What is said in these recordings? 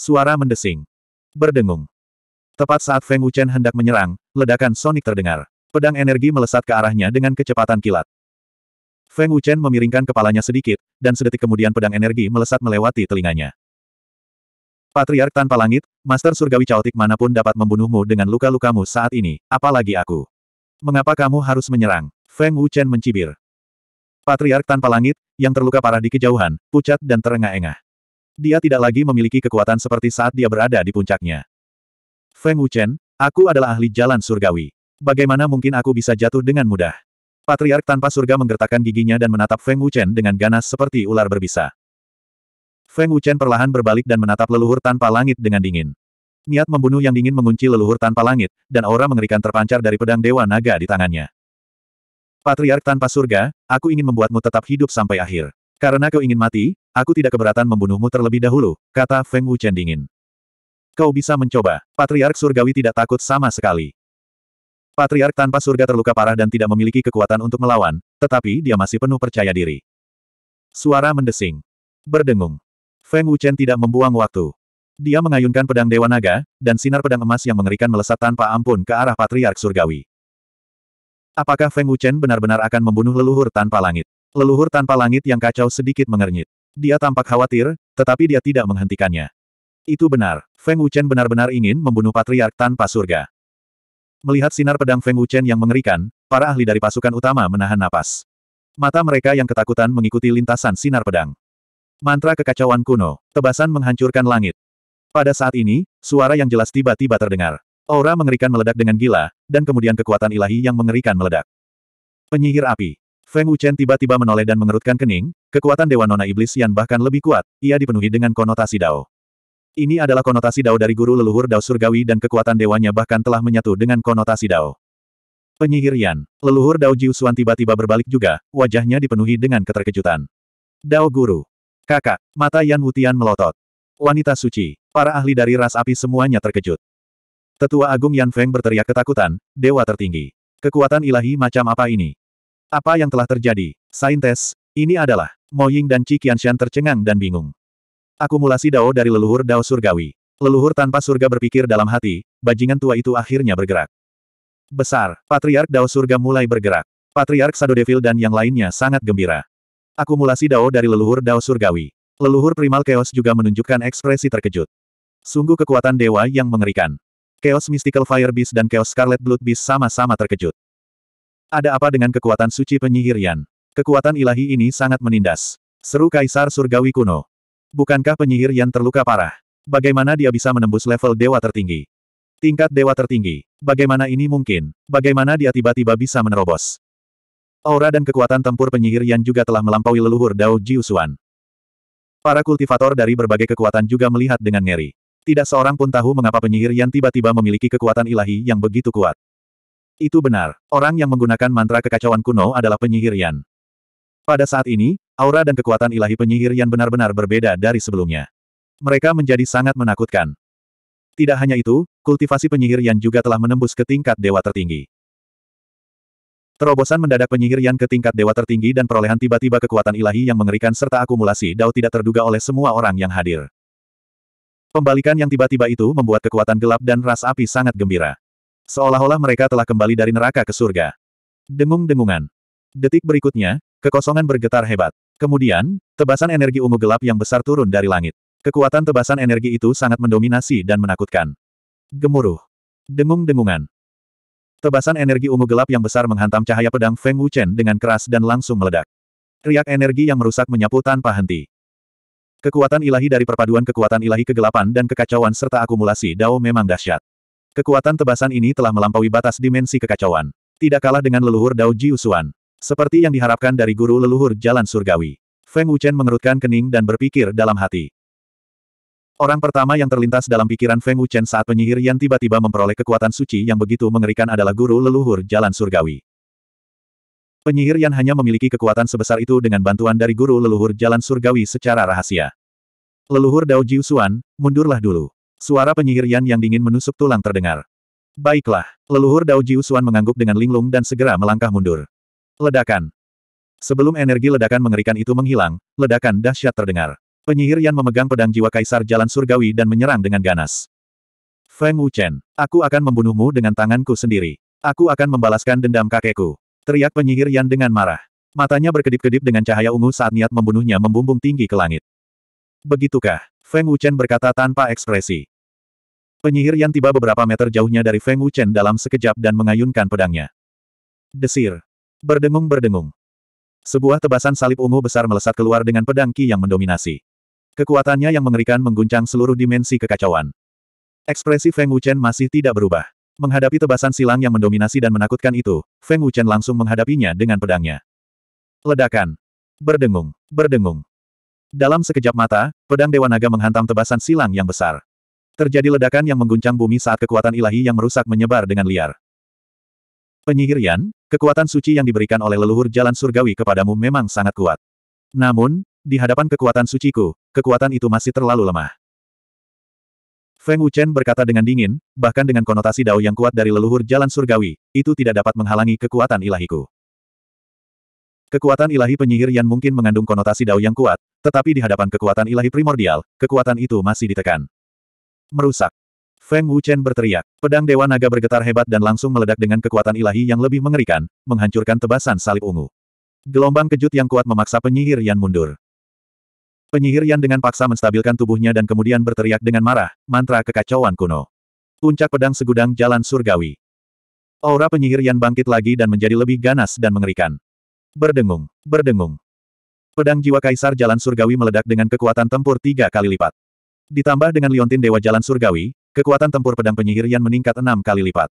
Suara mendesing. Berdengung. Tepat saat Feng Wuchen hendak menyerang, ledakan sonik terdengar. Pedang energi melesat ke arahnya dengan kecepatan kilat. Feng Wuchen memiringkan kepalanya sedikit, dan sedetik kemudian pedang energi melesat melewati telinganya. Patriark tanpa langit, Master Surgawi Chaotic manapun dapat membunuhmu dengan luka-lukamu saat ini, apalagi aku. Mengapa kamu harus menyerang? Feng Wuchen mencibir. Patriark tanpa langit, yang terluka parah di kejauhan, pucat dan terengah-engah. Dia tidak lagi memiliki kekuatan seperti saat dia berada di puncaknya. Feng Wuchen, aku adalah ahli jalan surgawi. Bagaimana mungkin aku bisa jatuh dengan mudah? Patriark tanpa surga menggertakkan giginya dan menatap Feng Wuchen dengan ganas seperti ular berbisa. Feng Wuchen perlahan berbalik dan menatap leluhur tanpa langit dengan dingin. Niat membunuh yang dingin mengunci leluhur tanpa langit, dan aura mengerikan terpancar dari pedang Dewa Naga di tangannya. Patriark tanpa surga, aku ingin membuatmu tetap hidup sampai akhir. Karena kau ingin mati, Aku tidak keberatan membunuhmu terlebih dahulu, kata Feng Wuchen dingin. Kau bisa mencoba, Patriark Surgawi tidak takut sama sekali. Patriark tanpa surga terluka parah dan tidak memiliki kekuatan untuk melawan, tetapi dia masih penuh percaya diri. Suara mendesing. Berdengung. Feng Wuchen tidak membuang waktu. Dia mengayunkan pedang Dewa Naga, dan sinar pedang emas yang mengerikan melesat tanpa ampun ke arah Patriark Surgawi. Apakah Feng Wuchen benar-benar akan membunuh leluhur tanpa langit? Leluhur tanpa langit yang kacau sedikit mengernyit. Dia tampak khawatir, tetapi dia tidak menghentikannya. Itu benar, Feng Wuchen benar-benar ingin membunuh Patriark tanpa surga. Melihat sinar pedang Feng Wuchen yang mengerikan, para ahli dari pasukan utama menahan napas. Mata mereka yang ketakutan mengikuti lintasan sinar pedang. Mantra kekacauan kuno, tebasan menghancurkan langit. Pada saat ini, suara yang jelas tiba-tiba terdengar. Aura mengerikan meledak dengan gila, dan kemudian kekuatan ilahi yang mengerikan meledak. Penyihir api. Feng Wuchen tiba-tiba menoleh dan mengerutkan kening, kekuatan Dewa Nona Iblis yang bahkan lebih kuat, ia dipenuhi dengan konotasi Dao. Ini adalah konotasi Dao dari guru leluhur Dao Surgawi dan kekuatan dewanya bahkan telah menyatu dengan konotasi Dao. Penyihir Yan, leluhur Dao Jiusuan tiba-tiba berbalik juga, wajahnya dipenuhi dengan keterkejutan. Dao Guru. Kakak, mata Yan Wutian melotot. Wanita suci, para ahli dari ras api semuanya terkejut. Tetua Agung Yan Feng berteriak ketakutan, dewa tertinggi. Kekuatan ilahi macam apa ini? Apa yang telah terjadi? Saintes, ini adalah. Mo Ying dan Qi Qianshan tercengang dan bingung. Akumulasi dao dari leluhur dao surgawi. Leluhur tanpa surga berpikir dalam hati, bajingan tua itu akhirnya bergerak. Besar, Patriark dao surga mulai bergerak. Patriark Sado Devil dan yang lainnya sangat gembira. Akumulasi dao dari leluhur dao surgawi. Leluhur primal chaos juga menunjukkan ekspresi terkejut. Sungguh kekuatan dewa yang mengerikan. Chaos Mystical Fire Beast dan Chaos Scarlet Blood Beast sama-sama terkejut. Ada apa dengan kekuatan suci penyihir Yan? Kekuatan ilahi ini sangat menindas. Seru Kaisar Surgawi kuno. Bukankah penyihir Yan terluka parah? Bagaimana dia bisa menembus level dewa tertinggi? Tingkat dewa tertinggi. Bagaimana ini mungkin? Bagaimana dia tiba-tiba bisa menerobos? Aura dan kekuatan tempur penyihir Yan juga telah melampaui leluhur Dao Jiusuan. Para kultivator dari berbagai kekuatan juga melihat dengan ngeri. Tidak seorang pun tahu mengapa penyihir yang tiba-tiba memiliki kekuatan ilahi yang begitu kuat. Itu benar. Orang yang menggunakan mantra kekacauan kuno adalah penyihir Yan. Pada saat ini, aura dan kekuatan ilahi penyihir Yan benar-benar berbeda dari sebelumnya. Mereka menjadi sangat menakutkan. Tidak hanya itu, kultivasi penyihir Yan juga telah menembus ke tingkat dewa tertinggi. Terobosan mendadak penyihir Yan ke tingkat dewa tertinggi dan perolehan tiba-tiba kekuatan ilahi yang mengerikan serta akumulasi dao tidak terduga oleh semua orang yang hadir. Pembalikan yang tiba-tiba itu membuat kekuatan gelap dan ras api sangat gembira. Seolah-olah mereka telah kembali dari neraka ke surga. Dengung-dengungan. Detik berikutnya, kekosongan bergetar hebat. Kemudian, tebasan energi ungu gelap yang besar turun dari langit. Kekuatan tebasan energi itu sangat mendominasi dan menakutkan. Gemuruh. Dengung-dengungan. Tebasan energi ungu gelap yang besar menghantam cahaya pedang Feng Wuchen dengan keras dan langsung meledak. Riak energi yang merusak menyapu tanpa henti. Kekuatan ilahi dari perpaduan kekuatan ilahi kegelapan dan kekacauan serta akumulasi Dao memang dahsyat. Kekuatan tebasan ini telah melampaui batas dimensi kekacauan. Tidak kalah dengan leluhur Dao Jiusuan. Seperti yang diharapkan dari guru leluhur jalan surgawi. Feng Wuchen mengerutkan kening dan berpikir dalam hati. Orang pertama yang terlintas dalam pikiran Feng Wuchen saat penyihir yang tiba-tiba memperoleh kekuatan suci yang begitu mengerikan adalah guru leluhur jalan surgawi. Penyihir yang hanya memiliki kekuatan sebesar itu dengan bantuan dari guru leluhur jalan surgawi secara rahasia. Leluhur Dao Jiusuan, mundurlah dulu. Suara penyihir Yan yang dingin menusuk tulang terdengar. Baiklah, leluhur Dao Jiusuan mengangguk dengan linglung dan segera melangkah mundur. Ledakan. Sebelum energi ledakan mengerikan itu menghilang, ledakan dahsyat terdengar. Penyihir Yan memegang pedang jiwa kaisar jalan surgawi dan menyerang dengan ganas. Feng Wuchen, aku akan membunuhmu dengan tanganku sendiri. Aku akan membalaskan dendam kakekku. Teriak penyihir Yan dengan marah. Matanya berkedip-kedip dengan cahaya ungu saat niat membunuhnya membumbung tinggi ke langit. Begitukah? Feng Wuchen berkata tanpa ekspresi. Penyihir yang tiba beberapa meter jauhnya dari Feng Wuchen dalam sekejap dan mengayunkan pedangnya. Desir. Berdengung-berdengung. Sebuah tebasan salib ungu besar melesat keluar dengan pedang Ki yang mendominasi. Kekuatannya yang mengerikan mengguncang seluruh dimensi kekacauan. Ekspresi Feng Wuchen masih tidak berubah. Menghadapi tebasan silang yang mendominasi dan menakutkan itu, Feng Wuchen langsung menghadapinya dengan pedangnya. Ledakan. Berdengung. Berdengung. Dalam sekejap mata, pedang Dewa Naga menghantam tebasan silang yang besar. Terjadi ledakan yang mengguncang bumi saat kekuatan ilahi yang merusak menyebar dengan liar. Penyihirian, kekuatan suci yang diberikan oleh leluhur jalan surgawi kepadamu memang sangat kuat. Namun, di hadapan kekuatan suciku, kekuatan itu masih terlalu lemah. Feng Wuchen berkata dengan dingin, bahkan dengan konotasi dao yang kuat dari leluhur jalan surgawi, itu tidak dapat menghalangi kekuatan ilahiku. Kekuatan ilahi penyihir yang mungkin mengandung konotasi dao yang kuat, tetapi di hadapan kekuatan ilahi primordial, kekuatan itu masih ditekan. Merusak. Feng Wuchen berteriak. Pedang Dewa Naga bergetar hebat dan langsung meledak dengan kekuatan ilahi yang lebih mengerikan, menghancurkan tebasan salib ungu. Gelombang kejut yang kuat memaksa penyihir Yan mundur. Penyihir Yan dengan paksa menstabilkan tubuhnya dan kemudian berteriak dengan marah, mantra kekacauan kuno. Puncak pedang segudang jalan surgawi. Aura penyihir Yan bangkit lagi dan menjadi lebih ganas dan mengerikan. Berdengung, berdengung. Pedang jiwa Kaisar Jalan Surgawi meledak dengan kekuatan tempur tiga kali lipat. Ditambah dengan liontin Dewa Jalan Surgawi, kekuatan tempur pedang penyihir Yan meningkat enam kali lipat.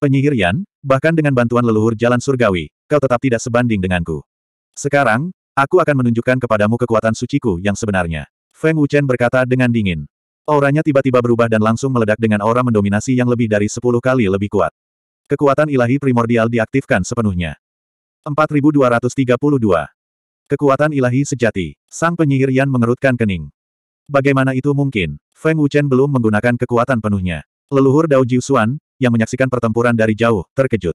Penyihir Yan, bahkan dengan bantuan leluhur Jalan Surgawi, kau tetap tidak sebanding denganku. Sekarang, aku akan menunjukkan kepadamu kekuatan suciku yang sebenarnya. Feng Wuchen berkata dengan dingin. Auranya tiba-tiba berubah dan langsung meledak dengan aura mendominasi yang lebih dari sepuluh kali lebih kuat. Kekuatan ilahi primordial diaktifkan sepenuhnya. 4232 Kekuatan ilahi sejati. Sang penyihir Yan mengerutkan kening. Bagaimana itu mungkin? Feng Wuchen belum menggunakan kekuatan penuhnya. Leluhur Dao Jiusuan, yang menyaksikan pertempuran dari jauh, terkejut.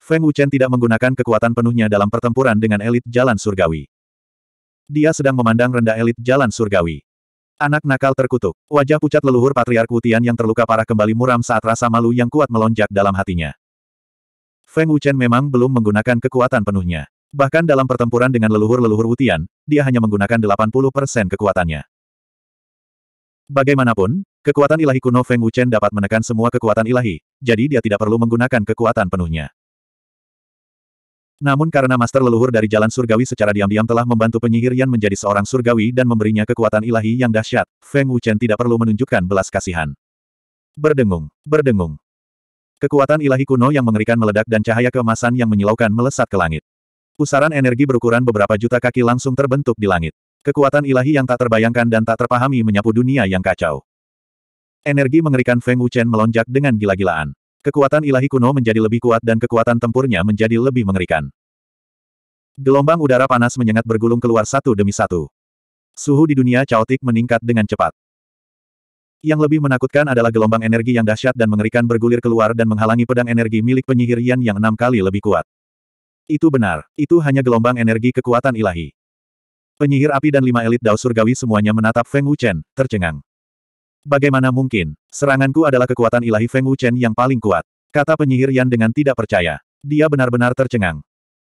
Feng Wuchen tidak menggunakan kekuatan penuhnya dalam pertempuran dengan elit jalan surgawi. Dia sedang memandang rendah elit jalan surgawi. Anak nakal terkutuk. Wajah pucat leluhur Patriark Wutian yang terluka parah kembali muram saat rasa malu yang kuat melonjak dalam hatinya. Feng Wuchen memang belum menggunakan kekuatan penuhnya. Bahkan dalam pertempuran dengan leluhur-leluhur Wutian, dia hanya menggunakan 80% kekuatannya. Bagaimanapun, kekuatan ilahi kuno Feng Wuchen dapat menekan semua kekuatan ilahi, jadi dia tidak perlu menggunakan kekuatan penuhnya. Namun karena master leluhur dari jalan surgawi secara diam-diam telah membantu penyihir Yan menjadi seorang surgawi dan memberinya kekuatan ilahi yang dahsyat, Feng Wuchen tidak perlu menunjukkan belas kasihan. Berdengung, berdengung. Kekuatan ilahi kuno yang mengerikan meledak dan cahaya keemasan yang menyilaukan melesat ke langit. Pusaran energi berukuran beberapa juta kaki langsung terbentuk di langit. Kekuatan ilahi yang tak terbayangkan dan tak terpahami menyapu dunia yang kacau. Energi mengerikan Feng Wuchen melonjak dengan gila-gilaan. Kekuatan ilahi kuno menjadi lebih kuat dan kekuatan tempurnya menjadi lebih mengerikan. Gelombang udara panas menyengat bergulung keluar satu demi satu. Suhu di dunia caotik meningkat dengan cepat. Yang lebih menakutkan adalah gelombang energi yang dahsyat dan mengerikan bergulir keluar dan menghalangi pedang energi milik penyihir Yan yang enam kali lebih kuat. Itu benar, itu hanya gelombang energi kekuatan ilahi. Penyihir api dan lima elit Dao Surgawi semuanya menatap Feng Wuchen, tercengang. Bagaimana mungkin, seranganku adalah kekuatan ilahi Feng Wuchen yang paling kuat, kata penyihir Yan dengan tidak percaya. Dia benar-benar tercengang.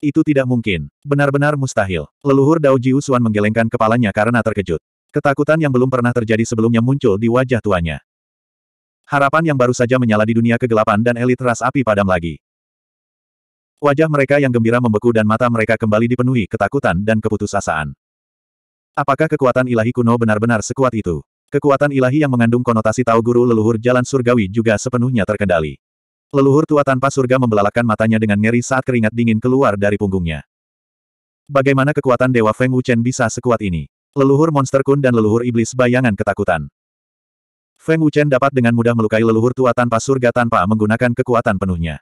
Itu tidak mungkin, benar-benar mustahil. Leluhur Dao Jiu Xuan menggelengkan kepalanya karena terkejut. Ketakutan yang belum pernah terjadi sebelumnya muncul di wajah tuanya. Harapan yang baru saja menyala di dunia kegelapan dan elit ras api padam lagi. Wajah mereka yang gembira membeku dan mata mereka kembali dipenuhi ketakutan dan keputusasaan. Apakah kekuatan ilahi kuno benar-benar sekuat itu? Kekuatan ilahi yang mengandung konotasi tahu guru leluhur jalan surgawi juga sepenuhnya terkendali. Leluhur tua tanpa surga membelalakan matanya dengan ngeri saat keringat dingin keluar dari punggungnya. Bagaimana kekuatan Dewa Feng Wuchen bisa sekuat ini? Leluhur monster kun dan leluhur iblis bayangan ketakutan. Feng Wuchen dapat dengan mudah melukai leluhur tua tanpa surga tanpa menggunakan kekuatan penuhnya.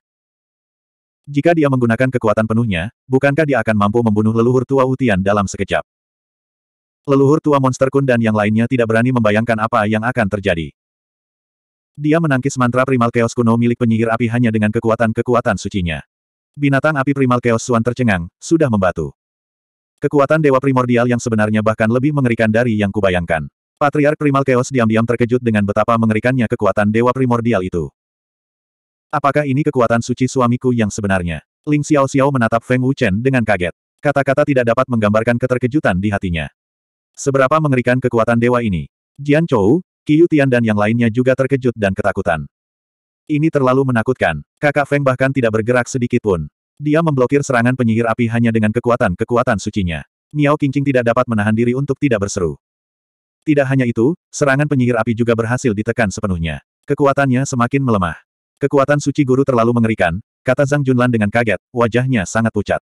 Jika dia menggunakan kekuatan penuhnya, bukankah dia akan mampu membunuh leluhur tua Utian dalam sekejap? Leluhur tua monster kun dan yang lainnya tidak berani membayangkan apa yang akan terjadi. Dia menangkis mantra primal chaos kuno milik penyihir api hanya dengan kekuatan-kekuatan sucinya. Binatang api primal chaos Suan tercengang, sudah membatu. Kekuatan dewa primordial yang sebenarnya bahkan lebih mengerikan dari yang kubayangkan. Patriark primal chaos diam-diam terkejut dengan betapa mengerikannya kekuatan dewa primordial itu. Apakah ini kekuatan suci suamiku yang sebenarnya? Ling Xiao Xiao menatap Feng Wuchen dengan kaget. Kata-kata tidak dapat menggambarkan keterkejutan di hatinya. Seberapa mengerikan kekuatan dewa ini? Jian Chou, Qiu Tian dan yang lainnya juga terkejut dan ketakutan. Ini terlalu menakutkan. Kakak Feng bahkan tidak bergerak sedikit pun. Dia memblokir serangan penyihir api hanya dengan kekuatan-kekuatan sucinya. Miao Qingqing tidak dapat menahan diri untuk tidak berseru. Tidak hanya itu, serangan penyihir api juga berhasil ditekan sepenuhnya. Kekuatannya semakin melemah. Kekuatan suci guru terlalu mengerikan, kata Zhang Junlan dengan kaget, wajahnya sangat pucat.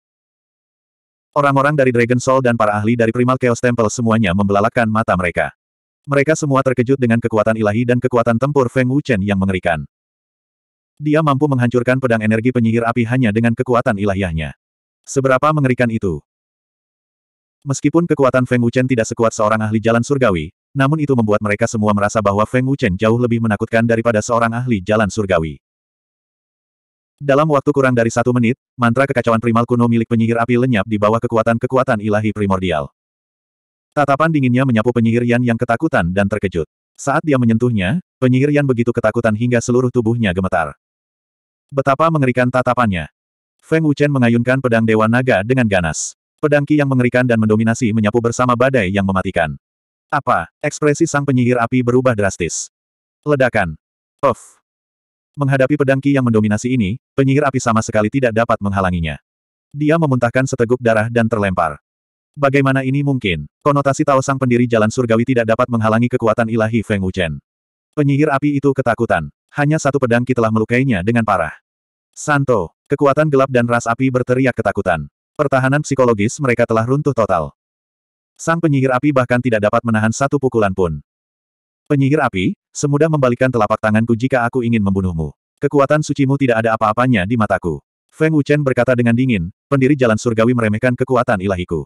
Orang-orang dari Dragon Soul dan para ahli dari Primal Chaos Temple semuanya membelalakan mata mereka. Mereka semua terkejut dengan kekuatan ilahi dan kekuatan tempur Feng Wuchen yang mengerikan. Dia mampu menghancurkan pedang energi penyihir api hanya dengan kekuatan ilahiyahnya. Seberapa mengerikan itu? Meskipun kekuatan Feng Wuchen tidak sekuat seorang ahli jalan surgawi, namun itu membuat mereka semua merasa bahwa Feng Wuchen jauh lebih menakutkan daripada seorang ahli jalan surgawi. Dalam waktu kurang dari satu menit, mantra kekacauan primal kuno milik penyihir api lenyap di bawah kekuatan-kekuatan ilahi primordial. Tatapan dinginnya menyapu penyihir Yan yang ketakutan dan terkejut. Saat dia menyentuhnya, penyihir Yan begitu ketakutan hingga seluruh tubuhnya gemetar. Betapa mengerikan tatapannya. Feng Wuchen mengayunkan pedang Dewa Naga dengan ganas. Pedang Ki yang mengerikan dan mendominasi menyapu bersama badai yang mematikan. Apa? Ekspresi sang penyihir api berubah drastis. Ledakan. Of. Menghadapi pedangki yang mendominasi ini, penyihir api sama sekali tidak dapat menghalanginya. Dia memuntahkan seteguk darah dan terlempar. Bagaimana ini mungkin? Konotasi Tao Sang pendiri jalan surgawi tidak dapat menghalangi kekuatan ilahi Feng Wuchen. Penyihir api itu ketakutan. Hanya satu pedangki telah melukainya dengan parah. Santo, kekuatan gelap dan ras api berteriak ketakutan. Pertahanan psikologis mereka telah runtuh total. Sang penyihir api bahkan tidak dapat menahan satu pukulan pun. Penyihir api, Semudah membalikkan telapak tanganku jika aku ingin membunuhmu. Kekuatan sucimu tidak ada apa-apanya di mataku. Feng Wuchen berkata dengan dingin, pendiri jalan surgawi meremehkan kekuatan ilahiku.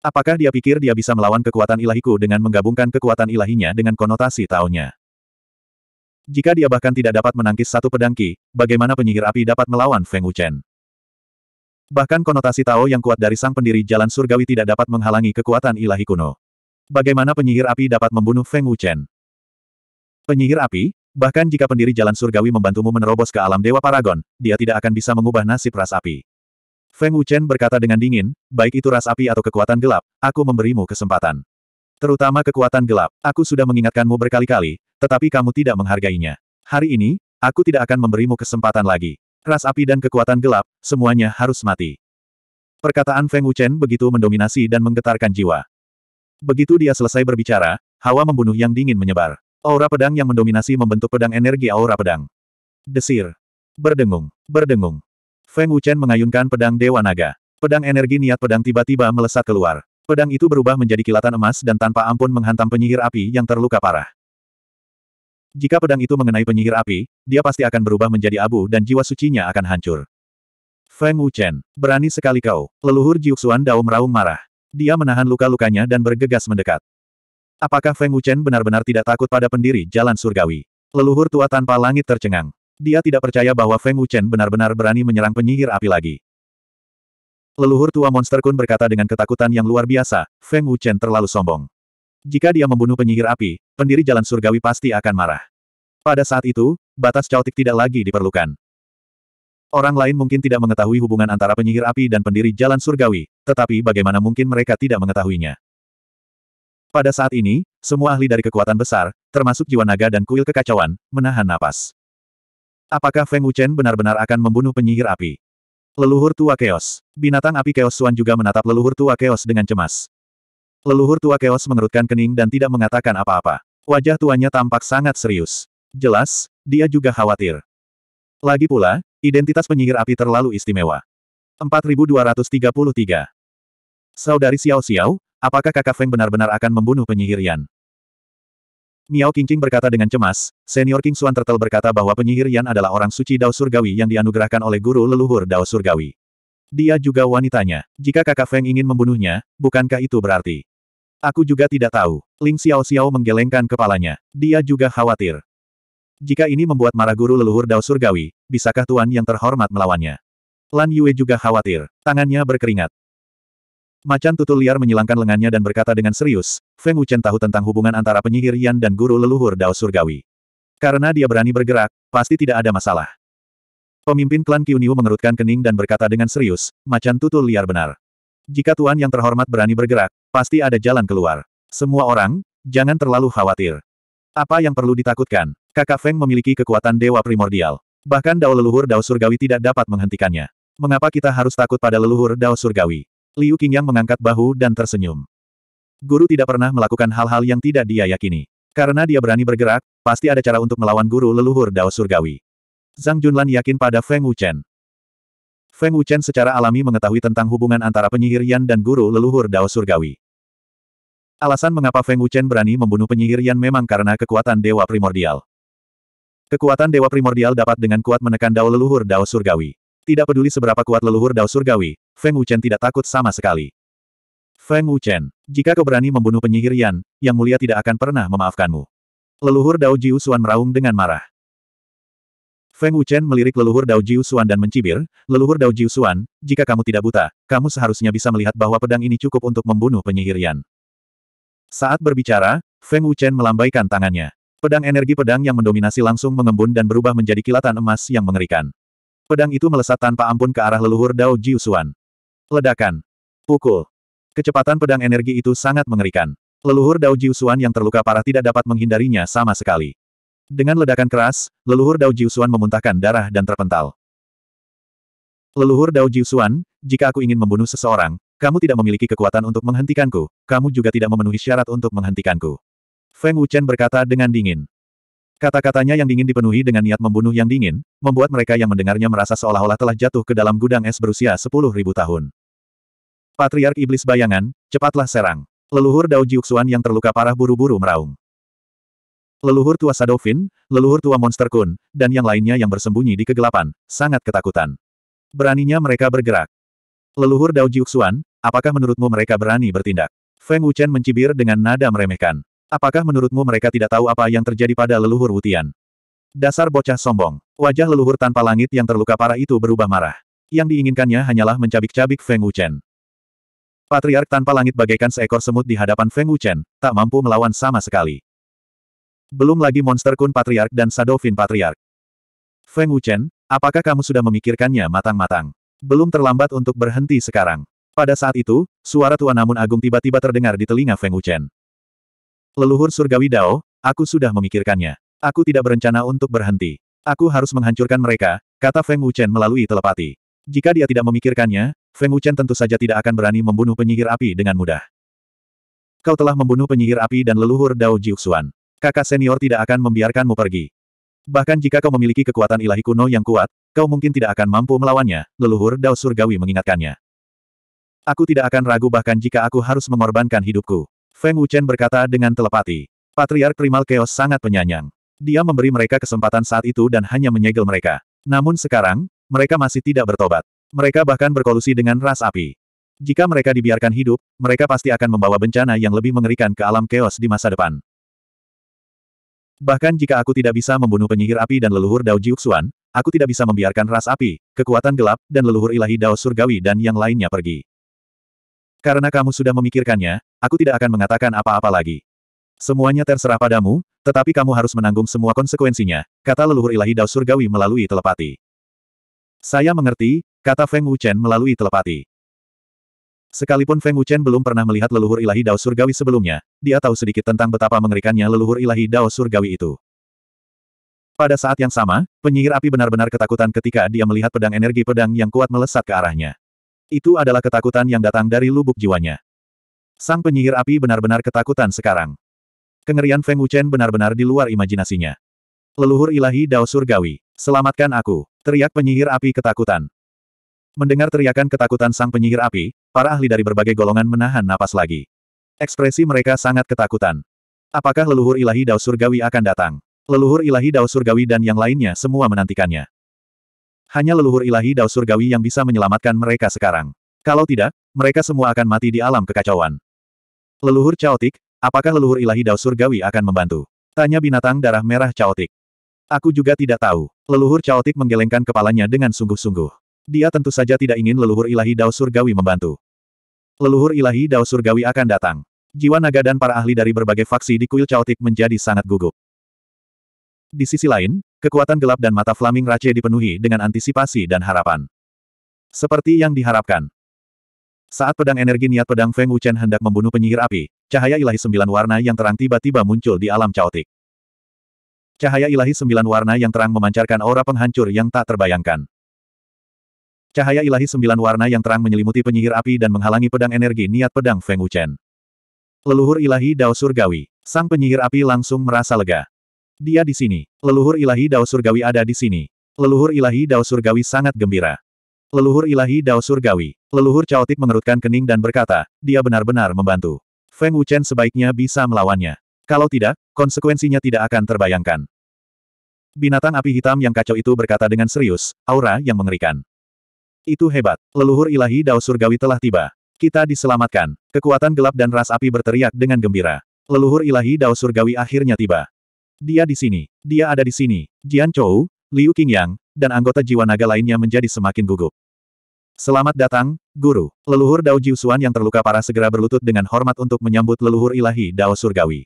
Apakah dia pikir dia bisa melawan kekuatan ilahiku dengan menggabungkan kekuatan ilahinya dengan konotasi taunya? Jika dia bahkan tidak dapat menangkis satu pedangki, bagaimana penyihir api dapat melawan Feng Wuchen? Bahkan konotasi Tao yang kuat dari sang pendiri jalan surgawi tidak dapat menghalangi kekuatan ilahi kuno. Bagaimana penyihir api dapat membunuh Feng Wuchen? Penyihir api, bahkan jika pendiri jalan surgawi membantumu menerobos ke alam Dewa Paragon, dia tidak akan bisa mengubah nasib ras api. Feng Wuchen berkata dengan dingin, baik itu ras api atau kekuatan gelap, aku memberimu kesempatan. Terutama kekuatan gelap, aku sudah mengingatkanmu berkali-kali, tetapi kamu tidak menghargainya. Hari ini, aku tidak akan memberimu kesempatan lagi. Ras api dan kekuatan gelap, semuanya harus mati. Perkataan Feng Wuchen begitu mendominasi dan menggetarkan jiwa. Begitu dia selesai berbicara, hawa membunuh yang dingin menyebar. Aura pedang yang mendominasi membentuk pedang energi aura pedang. Desir. Berdengung. Berdengung. Feng Wuchen mengayunkan pedang Dewa Naga. Pedang energi niat pedang tiba-tiba melesat keluar. Pedang itu berubah menjadi kilatan emas dan tanpa ampun menghantam penyihir api yang terluka parah. Jika pedang itu mengenai penyihir api, dia pasti akan berubah menjadi abu dan jiwa sucinya akan hancur. Feng Wuchen, berani sekali kau. Leluhur Jiuxuan Dao meraung marah. Dia menahan luka-lukanya dan bergegas mendekat. Apakah Feng Wuchen benar-benar tidak takut pada pendiri jalan surgawi? Leluhur tua tanpa langit tercengang. Dia tidak percaya bahwa Feng Wuchen benar-benar berani menyerang penyihir api lagi. Leluhur tua monster kun berkata dengan ketakutan yang luar biasa, Feng Wuchen terlalu sombong. Jika dia membunuh penyihir api, pendiri jalan surgawi pasti akan marah. Pada saat itu, batas caotik tidak lagi diperlukan. Orang lain mungkin tidak mengetahui hubungan antara penyihir api dan pendiri jalan surgawi, tetapi bagaimana mungkin mereka tidak mengetahuinya. Pada saat ini, semua ahli dari kekuatan besar, termasuk jiwa naga dan kuil kekacauan, menahan napas. Apakah Feng Wuchen benar-benar akan membunuh penyihir api? Leluhur tua keos. Binatang api keos Suan juga menatap leluhur tua keos dengan cemas. Leluhur tua keos mengerutkan kening dan tidak mengatakan apa-apa. Wajah tuanya tampak sangat serius. Jelas, dia juga khawatir. Lagi pula, identitas penyihir api terlalu istimewa. 4233 Saudari Xiao Xiao, Apakah kakak Feng benar-benar akan membunuh penyihir Yan? Miao Qingqing berkata dengan cemas, senior King Xuan Turtle berkata bahwa penyihir Yan adalah orang suci Dao Surgawi yang dianugerahkan oleh guru leluhur Dao Surgawi. Dia juga wanitanya. Jika kakak Feng ingin membunuhnya, bukankah itu berarti? Aku juga tidak tahu. Ling Xiao Xiao menggelengkan kepalanya. Dia juga khawatir. Jika ini membuat marah guru leluhur Dao Surgawi, bisakah Tuan yang terhormat melawannya? Lan Yue juga khawatir. Tangannya berkeringat. Macan tutul liar menyilangkan lengannya dan berkata dengan serius, Feng Wuchen tahu tentang hubungan antara penyihir Yan dan guru leluhur Dao Surgawi. Karena dia berani bergerak, pasti tidak ada masalah. Pemimpin klan Qiu mengerutkan kening dan berkata dengan serius, macan tutul liar benar. Jika Tuan yang terhormat berani bergerak, pasti ada jalan keluar. Semua orang, jangan terlalu khawatir. Apa yang perlu ditakutkan? Kakak Feng memiliki kekuatan dewa primordial. Bahkan Dao leluhur Dao Surgawi tidak dapat menghentikannya. Mengapa kita harus takut pada leluhur Dao Surgawi? Liu Qingyang mengangkat bahu dan tersenyum. Guru tidak pernah melakukan hal-hal yang tidak dia yakini. Karena dia berani bergerak, pasti ada cara untuk melawan guru leluhur Dao Surgawi. Zhang Junlan yakin pada Feng Wuchen. Feng Wuchen secara alami mengetahui tentang hubungan antara penyihir Yan dan guru leluhur Dao Surgawi. Alasan mengapa Feng Wuchen berani membunuh penyihir Yan memang karena kekuatan Dewa Primordial. Kekuatan Dewa Primordial dapat dengan kuat menekan Dao Leluhur Dao Surgawi. Tidak peduli seberapa kuat leluhur dao surgawi, Feng Wuchen tidak takut sama sekali. Feng Wuchen, jika kau berani membunuh penyihir Yan, Yang Mulia tidak akan pernah memaafkanmu. Leluhur Dao Jiu Xuan meraung dengan marah. Feng Wuchen melirik leluhur Dao Jiu Xuan dan mencibir, leluhur Dao Jiu Xuan, jika kamu tidak buta, kamu seharusnya bisa melihat bahwa pedang ini cukup untuk membunuh penyihir Yan. Saat berbicara, Feng Wuchen melambaikan tangannya. Pedang energi pedang yang mendominasi langsung mengembun dan berubah menjadi kilatan emas yang mengerikan. Pedang itu melesat tanpa ampun ke arah leluhur Dao Jiusuan. Ledakan. Pukul. Kecepatan pedang energi itu sangat mengerikan. Leluhur Dao Jiusuan yang terluka parah tidak dapat menghindarinya sama sekali. Dengan ledakan keras, leluhur Dao Jiusuan memuntahkan darah dan terpental. Leluhur Dao Jiusuan, jika aku ingin membunuh seseorang, kamu tidak memiliki kekuatan untuk menghentikanku, kamu juga tidak memenuhi syarat untuk menghentikanku. Feng Wuchen berkata dengan dingin. Kata-katanya yang dingin dipenuhi dengan niat membunuh yang dingin, membuat mereka yang mendengarnya merasa seolah-olah telah jatuh ke dalam gudang es berusia sepuluh ribu tahun. Patriark Iblis Bayangan, cepatlah serang. Leluhur Dao Jiuxuan yang terluka parah buru-buru meraung. Leluhur tua Sadovin, leluhur tua Monster Kun, dan yang lainnya yang bersembunyi di kegelapan, sangat ketakutan. Beraninya mereka bergerak. Leluhur Dao Jiuxuan, apakah menurutmu mereka berani bertindak? Feng Wuchen mencibir dengan nada meremehkan. Apakah menurutmu mereka tidak tahu apa yang terjadi pada leluhur Wutian? Dasar bocah sombong. Wajah leluhur tanpa langit yang terluka parah itu berubah marah. Yang diinginkannya hanyalah mencabik-cabik Feng Wuchen. Patriark tanpa langit bagaikan seekor semut di hadapan Feng Wuchen, tak mampu melawan sama sekali. Belum lagi monster Kun Patriark dan Sadovin Patriark. Feng Wuchen, apakah kamu sudah memikirkannya matang-matang? Belum terlambat untuk berhenti sekarang. Pada saat itu, suara Tuan Namun Agung tiba-tiba terdengar di telinga Feng Wuchen. Leluhur surgawi Dao, aku sudah memikirkannya. Aku tidak berencana untuk berhenti. Aku harus menghancurkan mereka, kata Feng Wuchen melalui telepati. Jika dia tidak memikirkannya, Feng Wuchen tentu saja tidak akan berani membunuh penyihir api dengan mudah. Kau telah membunuh penyihir api dan leluhur Dao Jiuxuan. Kakak senior tidak akan membiarkanmu pergi. Bahkan jika kau memiliki kekuatan ilahi kuno yang kuat, kau mungkin tidak akan mampu melawannya, leluhur Dao Surgawi mengingatkannya. Aku tidak akan ragu bahkan jika aku harus mengorbankan hidupku. Feng Wuchen berkata dengan telepati. Patriark Primal Chaos sangat penyanyang. Dia memberi mereka kesempatan saat itu dan hanya menyegel mereka. Namun sekarang, mereka masih tidak bertobat. Mereka bahkan berkolusi dengan ras api. Jika mereka dibiarkan hidup, mereka pasti akan membawa bencana yang lebih mengerikan ke alam chaos di masa depan. Bahkan jika aku tidak bisa membunuh penyihir api dan leluhur Dao Jiuxuan, aku tidak bisa membiarkan ras api, kekuatan gelap, dan leluhur ilahi Dao Surgawi dan yang lainnya pergi. Karena kamu sudah memikirkannya, aku tidak akan mengatakan apa-apa lagi. Semuanya terserah padamu, tetapi kamu harus menanggung semua konsekuensinya, kata leluhur ilahi Dao Surgawi melalui telepati. Saya mengerti, kata Feng Wuchen melalui telepati. Sekalipun Feng Wuchen belum pernah melihat leluhur ilahi Dao Surgawi sebelumnya, dia tahu sedikit tentang betapa mengerikannya leluhur ilahi Dao Surgawi itu. Pada saat yang sama, penyihir api benar-benar ketakutan ketika dia melihat pedang energi pedang yang kuat melesat ke arahnya. Itu adalah ketakutan yang datang dari lubuk jiwanya. Sang penyihir api benar-benar ketakutan sekarang. Kengerian Feng Wuchen benar-benar di luar imajinasinya. Leluhur ilahi Dao Surgawi, selamatkan aku, teriak penyihir api ketakutan. Mendengar teriakan ketakutan sang penyihir api, para ahli dari berbagai golongan menahan napas lagi. Ekspresi mereka sangat ketakutan. Apakah leluhur ilahi Dao Surgawi akan datang? Leluhur ilahi Dao Surgawi dan yang lainnya semua menantikannya. Hanya leluhur ilahi Dao Surgawi yang bisa menyelamatkan mereka sekarang. Kalau tidak, mereka semua akan mati di alam kekacauan. Leluhur caotik, apakah leluhur ilahi Dao Surgawi akan membantu? Tanya binatang darah merah caotik. Aku juga tidak tahu. Leluhur caotik menggelengkan kepalanya dengan sungguh-sungguh. Dia tentu saja tidak ingin leluhur ilahi Dao Surgawi membantu. Leluhur ilahi Dao Surgawi akan datang. Jiwa naga dan para ahli dari berbagai faksi di kuil caotik menjadi sangat gugup. Di sisi lain, Kekuatan gelap dan mata Flaming Rache dipenuhi dengan antisipasi dan harapan. Seperti yang diharapkan. Saat pedang energi niat pedang Feng Wuchen hendak membunuh penyihir api, cahaya ilahi sembilan warna yang terang tiba-tiba muncul di alam caotik. Cahaya ilahi sembilan warna yang terang memancarkan aura penghancur yang tak terbayangkan. Cahaya ilahi sembilan warna yang terang menyelimuti penyihir api dan menghalangi pedang energi niat pedang Feng Wuchen. Leluhur ilahi Dao Surgawi, sang penyihir api langsung merasa lega. Dia di sini. Leluhur ilahi Dao Surgawi ada di sini. Leluhur ilahi Dao Surgawi sangat gembira. Leluhur ilahi Dao Surgawi. Leluhur caotik mengerutkan kening dan berkata, dia benar-benar membantu. Feng Wuchen sebaiknya bisa melawannya. Kalau tidak, konsekuensinya tidak akan terbayangkan. Binatang api hitam yang kacau itu berkata dengan serius, aura yang mengerikan. Itu hebat. Leluhur ilahi Dao Surgawi telah tiba. Kita diselamatkan. Kekuatan gelap dan ras api berteriak dengan gembira. Leluhur ilahi Dao Surgawi akhirnya tiba. Dia di sini. Dia ada di sini. Jian Chou, Liu Qingyang, dan anggota jiwa naga lainnya menjadi semakin gugup. Selamat datang, Guru. Leluhur Dao Jiusuan yang terluka parah segera berlutut dengan hormat untuk menyambut leluhur ilahi Dao Surgawi.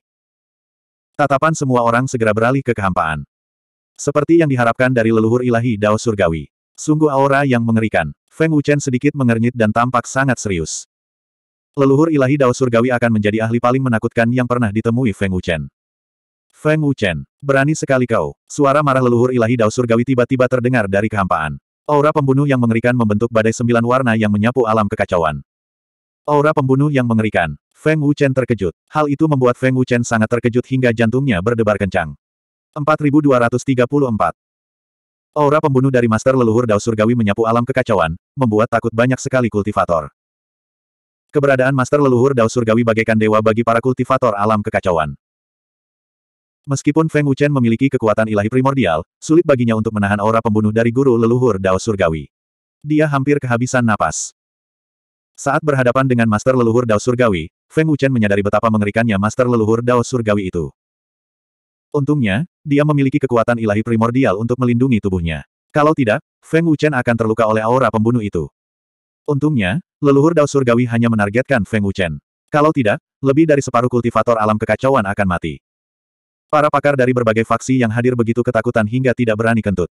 Tatapan semua orang segera beralih ke kehampaan. Seperti yang diharapkan dari leluhur ilahi Dao Surgawi. Sungguh aura yang mengerikan. Feng Wuchen sedikit mengernyit dan tampak sangat serius. Leluhur ilahi Dao Surgawi akan menjadi ahli paling menakutkan yang pernah ditemui Feng Wuchen. Feng Wuchen, berani sekali kau. Suara marah leluhur ilahi Dao Surgawi tiba-tiba terdengar dari kehampaan. Aura pembunuh yang mengerikan membentuk badai sembilan warna yang menyapu alam kekacauan. Aura pembunuh yang mengerikan. Feng Wuchen terkejut. Hal itu membuat Feng Wuchen sangat terkejut hingga jantungnya berdebar kencang. 4234. Aura pembunuh dari Master Leluhur Dao Surgawi menyapu alam kekacauan, membuat takut banyak sekali kultivator. Keberadaan Master Leluhur Dao Surgawi bagaikan dewa bagi para kultivator alam kekacauan. Meskipun Feng Wuchen memiliki kekuatan ilahi primordial, sulit baginya untuk menahan aura pembunuh dari guru leluhur Dao Surgawi. Dia hampir kehabisan napas. Saat berhadapan dengan Master Leluhur Dao Surgawi, Feng Wuchen menyadari betapa mengerikannya Master Leluhur Dao Surgawi itu. Untungnya, dia memiliki kekuatan ilahi primordial untuk melindungi tubuhnya. Kalau tidak, Feng Wuchen akan terluka oleh aura pembunuh itu. Untungnya, leluhur Dao Surgawi hanya menargetkan Feng Wuchen. Kalau tidak, lebih dari separuh kultivator alam kekacauan akan mati. Para pakar dari berbagai faksi yang hadir begitu ketakutan hingga tidak berani kentut.